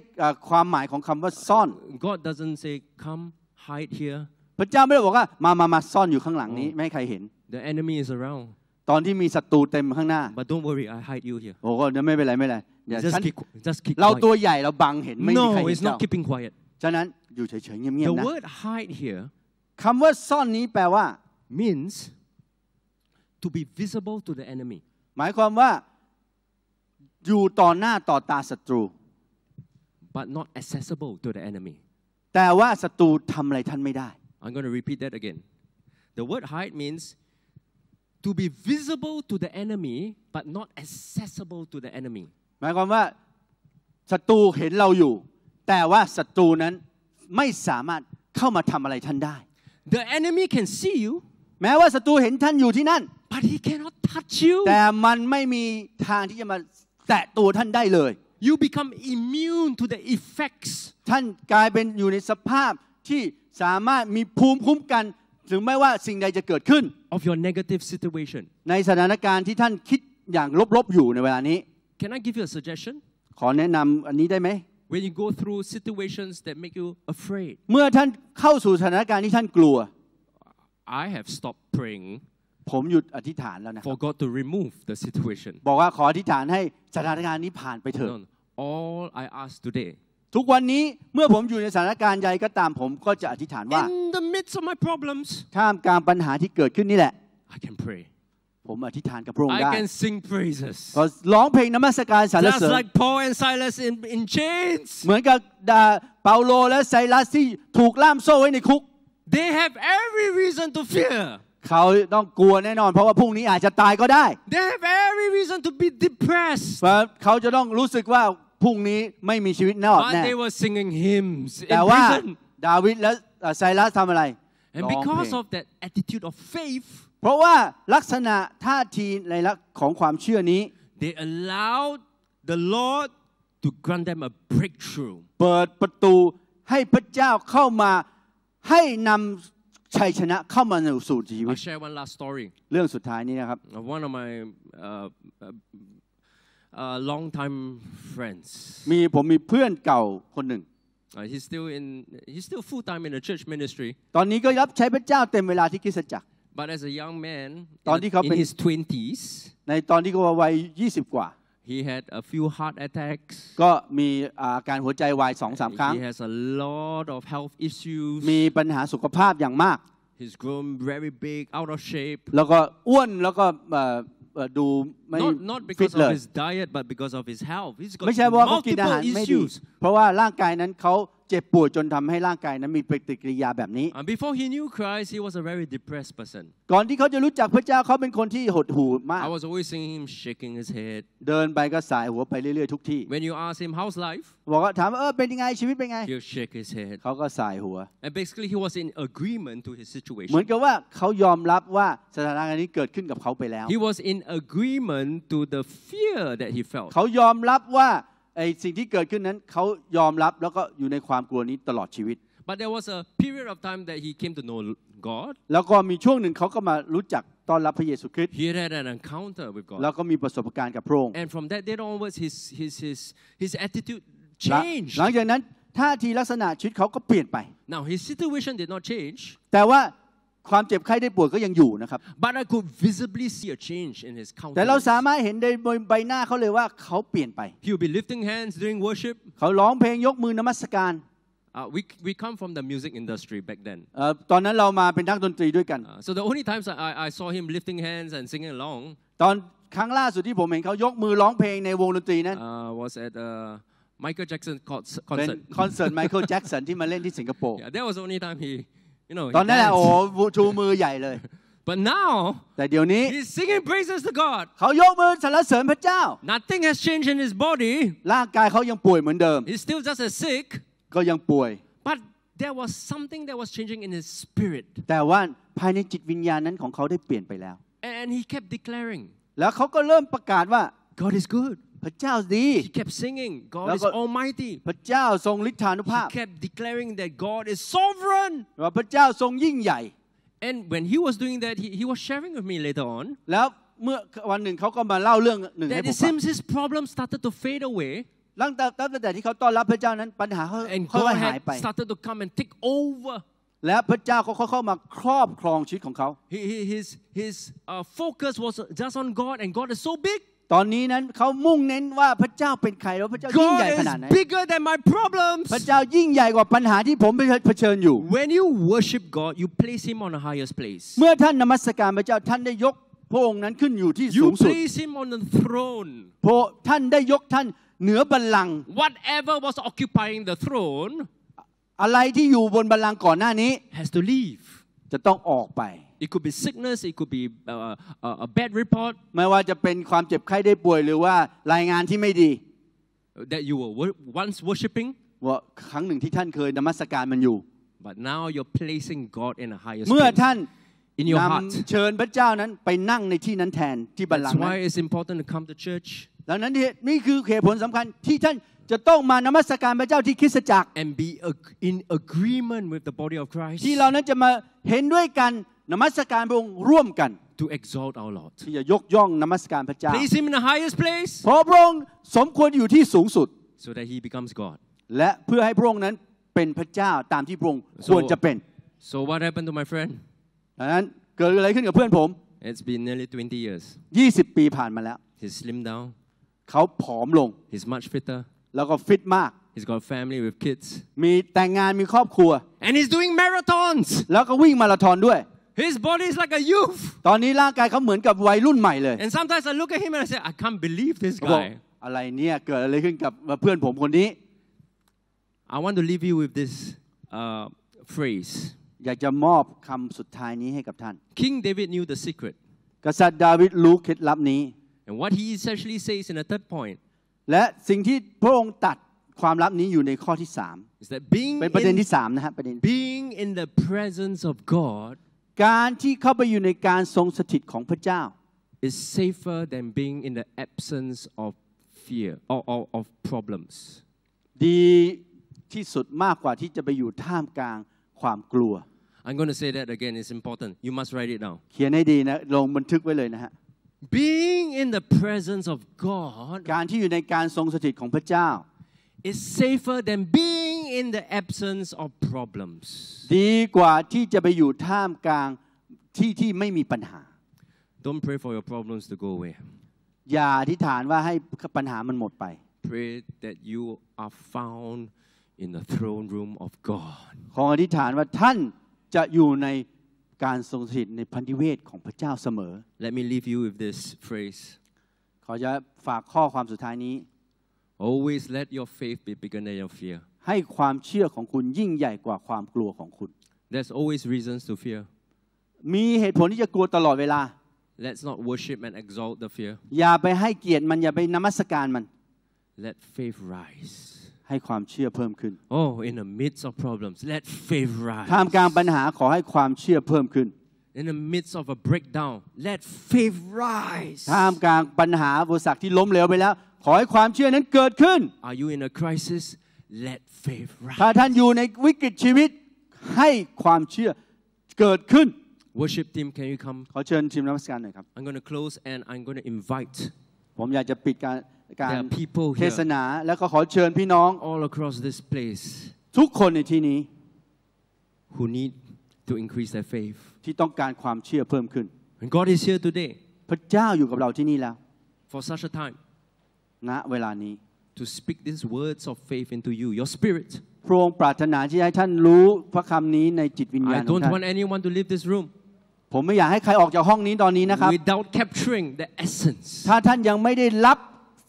ความหมายของคำว่าซ่อน God doesn't say come hide here พระเจ้าไม่ได้บอกว่ามามามาซ่อนอยู่ข้างหลังนี้ ไม่ให้ใครเห็น The enemy is around ตอนที่มีศัตรูเต็มข้างหน้า But don't worry I hide you here โอ้ก็ไม่เป็นไรไม่เป็นไร just keep just keep เราตัวใหญ่เราบังเห็นไม่มี No it's not keeping quiet ฉะนั้นอยู่เฉยๆเงียบ The word hide here คำว่าซ่อนนี้แปลว่า means to be visible to the enemy หมายความว่าอยู่ต่อหน้าต่อตาศัตรู but not accessible to the enemy แต่ว่าศัตรูทำอะไรท่านไม่ได้ I'm going to repeat that again the word hide means to be visible to the enemy but not accessible to the enemy หมายความว่าศัตรูเห็นเราอยู่ แต่ว่าศัตรูนั้นไม่สามารถเข้ามาทำอะไรท่านได้ The enemy can see you แม้ว่าศัตรูเห็นท่านอยู่ที่นั่น but he cannot touch you แต่มันไม่มีทางที่จะมาแตะตัวท่านได้เลย You become immune to the effects ท่านกลายเป็นอยู่ในสภาพที่สามารถมีภูมิคุ้มกัน ถึงแม้ว่าสิ่งใดจะเกิดขึ้น of your negative situation ในสถานการณ์ที่ท่านคิดอย่างลบ ๆ อยู่ในเวลานี้ Can I give you a suggestion? ขอแนะนำอันนี้ได้ไหม When you go through situations that make you afraid เมื่อท่านเข้าสู่สถานการณ์ที่ท่านกลัว I have stopped praying ผมหยุดอธิษฐานแล้วนะ For God to remove the situation บอกว่าขออธิษฐานให้สถานการณ์นี้ผ่านไปเถอะ All I ask today ทุกวันนี้เมื่อผมอยู่ในสถานการณ์ใดก็ตามผมก็จะอธิษฐานว่า In the midst of my problems ท่ามกลางปัญหาที่เกิดขึ้นนี่แหละ I can pray ผมอธิษฐานกับพระองค์ได้ I can sing praises ก็ร้องเพลงนมัสการสรรเสริญ just like Paul and Silas in in chains เหมือนกับดาเปาโลและไซลัสที่ถูกล่ามโซ่ไว้ในคุก they have every reason to fear เขาต้องกลัวแน่นอน เพราะว่าพรุ่งนี้อาจจะตายก็ได้ they have every reason to be depressed เขาจะต้องรู้สึกว่าพรุ่งนี้ไม่มีชีวิตแน่ but แน่ they were singing hymns in แต่ว่า prison ดาวิดและไซลัสทำอะไร and because of that attitude of faith พราะว่าลักษณะท่าทีในลักของความเชื่อนี้ they allow the Lord to grant them a breakthrough เปิดประตูให้พระเจ้าเข้ามาให้นำชัยชนะเข้ามาในสู่ชีวิต share one last story เรื่องสุดท้ายนี้นะครับ one of my long time friends มีผมมีเพื่อนเก่าคนหนึ่ง he's still in he's still full time in a church ministry ตอนนี้ก็รับใช้พระเจ้าเต็มเวลาที่คิิสัจจก But as a young man ตอนที่เขาเป็น in his twenties ในตอนที่เขาวัย20กว่า He had a few heart attacks ก็มีอาการหัวใจวายสองสามครั้ง He has a lot of health issues มีปัญหาสุขภาพอย่างมาก He's grown very big out of shape แล้วก็อ้วนแล้วก็ดูไม่ not because of his diet, but because of his health. He's got ไม่ใช่ว่าเขากินอา before he knew Christ, he was a very depressed person. ก่อนที่เขาจะรู้จักพระเจ้าเขาเป็นคนที่หดหู่มาก I was always seeing him shaking his head. เดินไปก็สายหัวไปเรื่อยๆทุกที่ When you ask him how's life, บอกว่าถามว่าเออเป็นยังไงชีวิตเป็นไง he'll shake his head. เขาก็สายหัว And basically, he was in agreement to his situation. กับว่าเขายอมรับว่าสถานการณ์นี้เกิดขึ้นกับเขาไปแล้ว He was in open to the fear that he felt เขายอมรับว่าไอ้สิ่งที่เกิดขึ้นนั้นเขายอมรับแล้วก็อยู่ในความกลัวนี้ตลอดชีวิต but there was a period of time that he came to know God แล้วก็มีช่วงหนึ่งเขาก็มารู้จักตอนรับพระเยซูคริสต์ He had an encounter with God แล้วก็มีประสบการณ์กับพระองค์ And from that day onwards his his his his attitude changed หลังจากนั้นท่าทีลักษณะชีวิตเขาก็เปลี่ยนไป Now his situation did not change แต่ว่าความเจ็บไข้ได้ป่วยก็ยังอยู่นะครับ But I could visibly see a change in his countenance. แต่เราสามารถเห็นในใบหน้าเขาเลยว่าเขาเปลี่ยนไป He l l be lifting hands during worship. เขาร้องเพลงยกมือนมัสการ Uh, we, we come from the music industry back then. ตอนนั้นเรามาเป็นนักดนตรีด้วยกัน so the only times I, I saw him lifting hands and singing along ตอนครั้งล่าสุดที่ผมเห็นเขายกมือร้องเพลงในวงดนตรีนั้น was at a Michael Jackson concert เป็นคอนเสิร์ตไมเคิลแจ็กสันที่มาเล่นที่สิงคโปร์ that was the only time he you know ตอนนั้นแหละโอ้ชูมือใหญ่เลย But now แต่เดี๋ยวนี้ he's singing praises to God เขายกมือสรรเสริญพระเจ้า Nothing has changed in his body ร่างกายเขายังป่วยเหมือนเดิม He's still just as sick ก็ยังป่วย But there was something that was changing in his spirit แต่ว่าภายในจิตวิญญาณนั้นของเขาได้เปลี่ยนไปแล้ว And he kept declaring แล้วเขาก็เริ่มประกาศว่า God is good พระเจ้าดี He kept singing God is Almighty พระเจ้าทรงฤทธานุภาพ He kept declaring that God is sovereign ว่าพระเจ้าทรงยิ่งใหญ่ And when he was doing that he, he was sharing with me later on แล้วเมื่อวันหนึ่งเขาก็มาเล่าเรื่องหนึ่งให้ผมฟัง That it seems his problem started to fade away หลังจากตั้งแต่ที่เขาต้อนรับพระเจ้านั้นปัญหาเขาค่อยๆหายไป started to come and take over และพระเจ้าก็เข้ามาครอบครองชีวิตของเขา his his uh, focus was just on God and God is so big ตอนนี้นั้นเขามุ่งเน้นว่าพระเจ้าเป็นใครแล้วพระเจ้ายิ่งใหญ่ขนาดไหน bigger than my problems พระเจ้ายิ่งใหญ่กว่าปัญหาที่ผมไปเผชิญอยู่ when you worship God you place Him on the highest place เมื่อท่านนมัสการพระเจ้าท่านได้ยกพระองค์นั้นขึ้นอยู่ที่สูงสุด you place Him on the throne พระท่านได้ยกท่านเหนือบัลลังก์ whatever was occupying the throne อะไรที่อยู่บนบัลลังก์ก่อนหน้านี้ has to leave จะต้องออกไป It could be sickness. It could be a, bad report. ไม่ว่าจะเป็นความเจ็บไข้ได้ป่วย หรือว่ารายงานที่ไม่ดี That you were once worshiping. ว่าครั้งหนึ่งที่ท่านเคยนมัสการมันอยู่ But now you're placing God in a higher. เมื่อท่านนำเชิญพระเจ้านั้นไปนั่งในที่นั้นแทนที่บัลลังก์ That's why it's important to come to church. ดังนั้นนี่นี่คือเหตุผลสำคัญที่ท่านจะต้องมานมัสการพระเจ้าที่คริสตจักร And be in agreement with the body of Christ. ที่เรานั้นจะมาเห็นด้วยกันนมัสการพระองค์ร่วมกัน to exalt our Lord ที่จะยกย่องนมัสการพระเจ้า place him in the highest place พรพระองค์สมควรอยู่ที่สูงสุด so that he becomes God และเพื่อให้พระองค์นั้นเป็นพระเจ้าตามที่พระองค์ควรจะเป็น so what happened to my friend ดังนั้นเกิดอะไรขึ้นกับเพื่อนผม it's been nearly 20 years 20 ปีผ่านมาแล้ว he slim down เขาผอมลง he's much fitter แล้วก็ฟิตมาก He's got family with kids. มีแต่งงานมีครอบครัว And he's doing marathons. แล้วก็วิ่งมาราธอนด้วย His body is like a youth. ตอนนี้ร่างกายเขาเหมือนกับวัยรุ่นใหม่เลย And sometimes I look at him and I say, I can't believe this guy. อะไรเนี่ยเกิดอะไรขึ้นกับเพื่อนผมคนนี้ I want to leave you with this uh, phrase. อยากจะมอบคำสุดท้ายนี้ให้กับท่าน King David knew the secret. กษัตริย์ดาวิดรู้เคล็ดลับนี้ And what he essentially says in the third point และสิ่งที่พระองค์ตัดความลับนี้อยู่ในข้อที่สาม is that being in the presence of God การที่เข้าไปอยู่ในการทรงสถิตของพระเจ้า is safer than being in the absence of fear or, or of problems ดีที่สุดมากกว่าที่จะไปอยู่ท่ามกลางความกลัว I'm going to say that again it's important you must write it down เขียนให้ดีนะลงบันทึกไว้เลยนะฮะ being in the presence of God การที่อยู่ในการทรงสถิตของพระเจ้า is safer than being in the absence of problems ดีกว่าที่จะไปอยู่ท่ามกลางที่ที่ไม่มีปัญหา Don't pray for your problems to go away อย่าอธิษฐานว่าให้ปัญหามันหมดไป Pray that you are found in the throne room of God ขออธิษฐานว่าท่านจะอยู่ในการทรงสถิตในพันธิเวศของพระเจ้าเสมอ Let me leave you with this phrase ขอจะฝากข้อความสุดท้ายนี้ Always let your faith be bigger than your fear. ให้ความเชื่อของคุณยิ่งใหญ่กว่าความกลัวของคุณ There's always reasons to fear. มีเหตุผลที่จะกลัวตลอดเวลา Let's not worship and exalt the fear. อย่าไปให้เกียรติมันอย่าไปนมัสการมัน Let faith rise. ให้ความเชื่อเพิ่มขึ้น Oh in the midst of problems let faith rise. ท่ามกลางปัญหาขอให้ความเชื่อเพิ่มขึ้น In the midst of a breakdown let faith rise. ท่ามกลางปัญหาบริษัทที่ล้มเหลวไปแล้วขอให้ความเชื่อนั้นเกิดขึ้น Are you in a crisis let faith rise ถ้าท่านอยู่ในวิกฤตชีวิตให้ความเชื่อเกิดขึ้น Worship team can you come ขอเชิญทีมนมัสการหน่อยครับ I'm going to close and I'm going to invite ผมอยากจะปิดการการเทศนาแล้วก็ขอเชิญพี่น้อง all across this place ทุกคนในที่นี้ who need to increase their faith ที่ต้องการความเชื่อเพิ่มขึ้น and God is here today พระเจ้าอยู่กับเราที่นี่แล้ว for such a time ณเวลานี้ to speak these words of faith into you your spirit พระองค์ปรารถนาที่ให้ท่านรู้พระคำนี้ในจิตวิญญาณ I don't want anyone to leave this room ผมไม่อยากให้ใครออกจากห้องนี้ตอนนี้นะครับ without capturing the essence ถ้าท่านยังไม่ได้รับ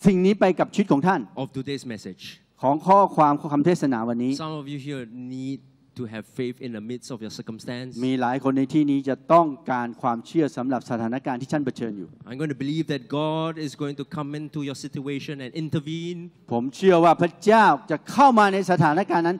สิ่งนี้ไปกับชีวิตของท่าน of today's message ของข้อความของคำเทศนาวันนี้ some of you here need to have faith in the midst of your circumstance มีหลายคนในที่นี้จะต้องการความเชื่อสำหรับสถานการณ์ที่ท่านเผชิญอยู่ I'm going to believe that God is going to come into your situation and intervene ผมเชื่อว่าพระเจ้าจะเข้ามาในสถานการณ์นั้น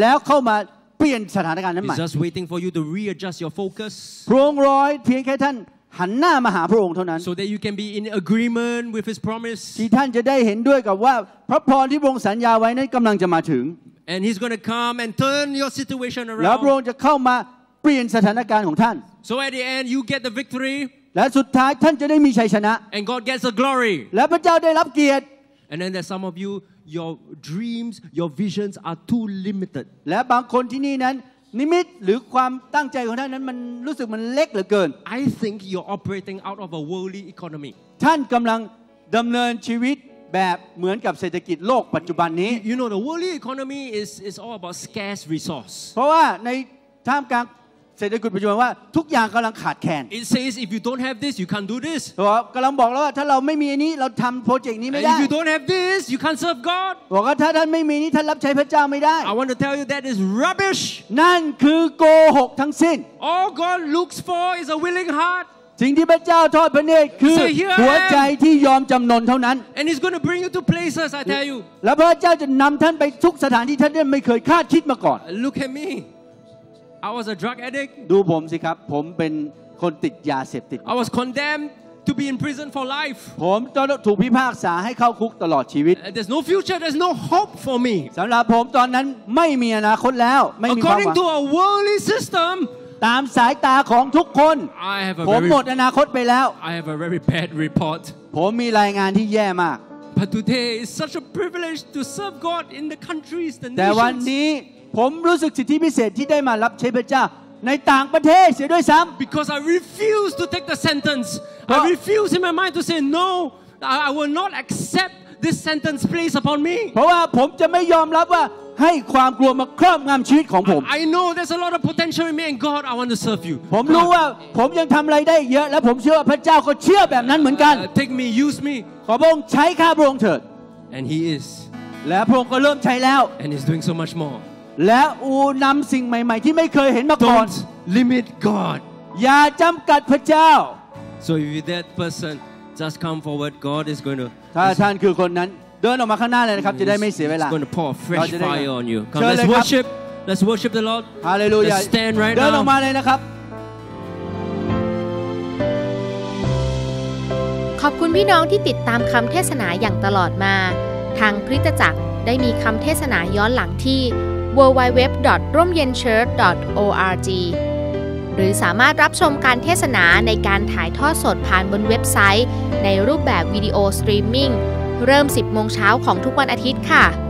แล้วเข้ามาเปลี่ยนสถานการณ์นั้นใหม่ He's Just waiting for you to readjust your focus พระองค์รอเพียงแค่ท่านหันหน้ามาหาพระองค์เท่านั้น so that you can be in agreement with His promise ที่ท่านจะได้เห็นด้วยกับว่าพระพรที่พระองค์สัญญาไว้นั้นกำลังจะมาถึง and He's going to come and turn your situation around แล้วพระองค์จะเข้ามาเปลี่ยนสถานการณ์ของท่าน so at the end you get the victory และสุดท้ายท่านจะได้มีชัยชนะ and God gets the glory และพระเจ้าได้รับเกียรติ and then there's some of you your dreams your visions are too limited และบางคนที่นี่นั้นนิมิต หรือความตั้งใจของท่านนั้นมันรู้สึกมันเล็กเหลือเกิน I think you're operating out of a worldly economy ท่านกำลังดำเนินชีวิตแบบเหมือนกับเศรษฐกิจโลกปัจจุบันนี้ You know the worldly economy is is all about scarce resource เพราะว่าในท่ามกลางเศรษฐกิจปัจจุบันว่าทุกอย่างกำลังขาดแคลน It says if you don't have this you can't do this กำลังบอกแล้วว่าถ้าเราไม่มีอันนี้เราทำโปรเจกต์นี้ไม่ได้ If you don't have this you can't serve God บอกว่าถ้าท่านไม่มีนี้ท่านรับใช้พระเจ้าไม่ได้ I want to tell you that is rubbish นั่นคือโกหกทั้งสิ้น All God looks for is a willing heart สิ่งที่พระเจ้าทอดพระเนตรคือหัวใจที่ยอมจำนนเท่านั้น And he's going to bring you to places I tell you และพระเจ้าจะนำท่านไปทุกสถานที่ท่านไม่เคยคาดคิดมาก่อน Look at me I was a drug addict ดูผมสิครับ ผมเป็นคนติดยาเสพติด I was condemned to be in prison for life ผมต้อถูกพิพากษาให้เข้าคุกตลอดชีวิต There's no future there's no hope for me สำหรับผมตอนนั้นไม่มีอนาคตแล้วไม่มีความหวัง According to a worldly system ตามสายตาของทุกคน ผมหมดอนาคตไปแล้ว I have a very bad report ผมมีรายงานที่แย่มาก But today is such a privilege to serve God in the countries the nations แต่วันนี้ผมรู้สึกสิทธิพิเศษที่ได้มารับใช้พระเจ้าในต่างประเทศเสียด้วยซ้ำ because I refuse to take the sentence I refuse in my mind to say no I will not accept this sentence placed upon me เพราะว่าผมจะไม่ยอมรับว่าให้ความกลัวมาครอบงำชีวิตของผม I know there's a lot of potential in me and God I want to serve you ผมรู้ว่าผมยังทำอะไรได้เยอะ และผมเชื่อว่าพระเจ้าก็เชื่อแบบนั้นเหมือนกัน Take me use me ขอพระองค์ใช้ข้าพระองค์เถิด and He is และพระองค์ก็เริ่มใช้แล้ว and He's doing so much more และอูนำสิ่งใหม่ ๆ ที่ไม่เคยเห็นมาก่อน Don't limit God อย่าจำกัดพระเจ้า so if that person just come forward God is going to ถ้าท่านคือคนนั้นเดินออกมาข้างหน้าเลยนะครับ จะได้ไม่เสียเวลา going to pour fresh fire on you come let's worship let's worship the Lord hallelujah let's stand right now เดินออกมาเลยนะครับ ขอบคุณพี่น้องที่ติดตามคำเทศนาอย่างตลอดมา ทางคริสตจักร ได้มีคำเทศนาย้อนหลังที่ w w w r o m y e n c h u r c h org หรือสามารถรับชมการเทศนาในการถ่ายทอดสดผ่านบนเว็บไซต์ ในรูปแบบวิดีโอสตรีมมิ่ง เริ่ม 10 โมงเช้าของทุกวันอาทิตย์ค่ะ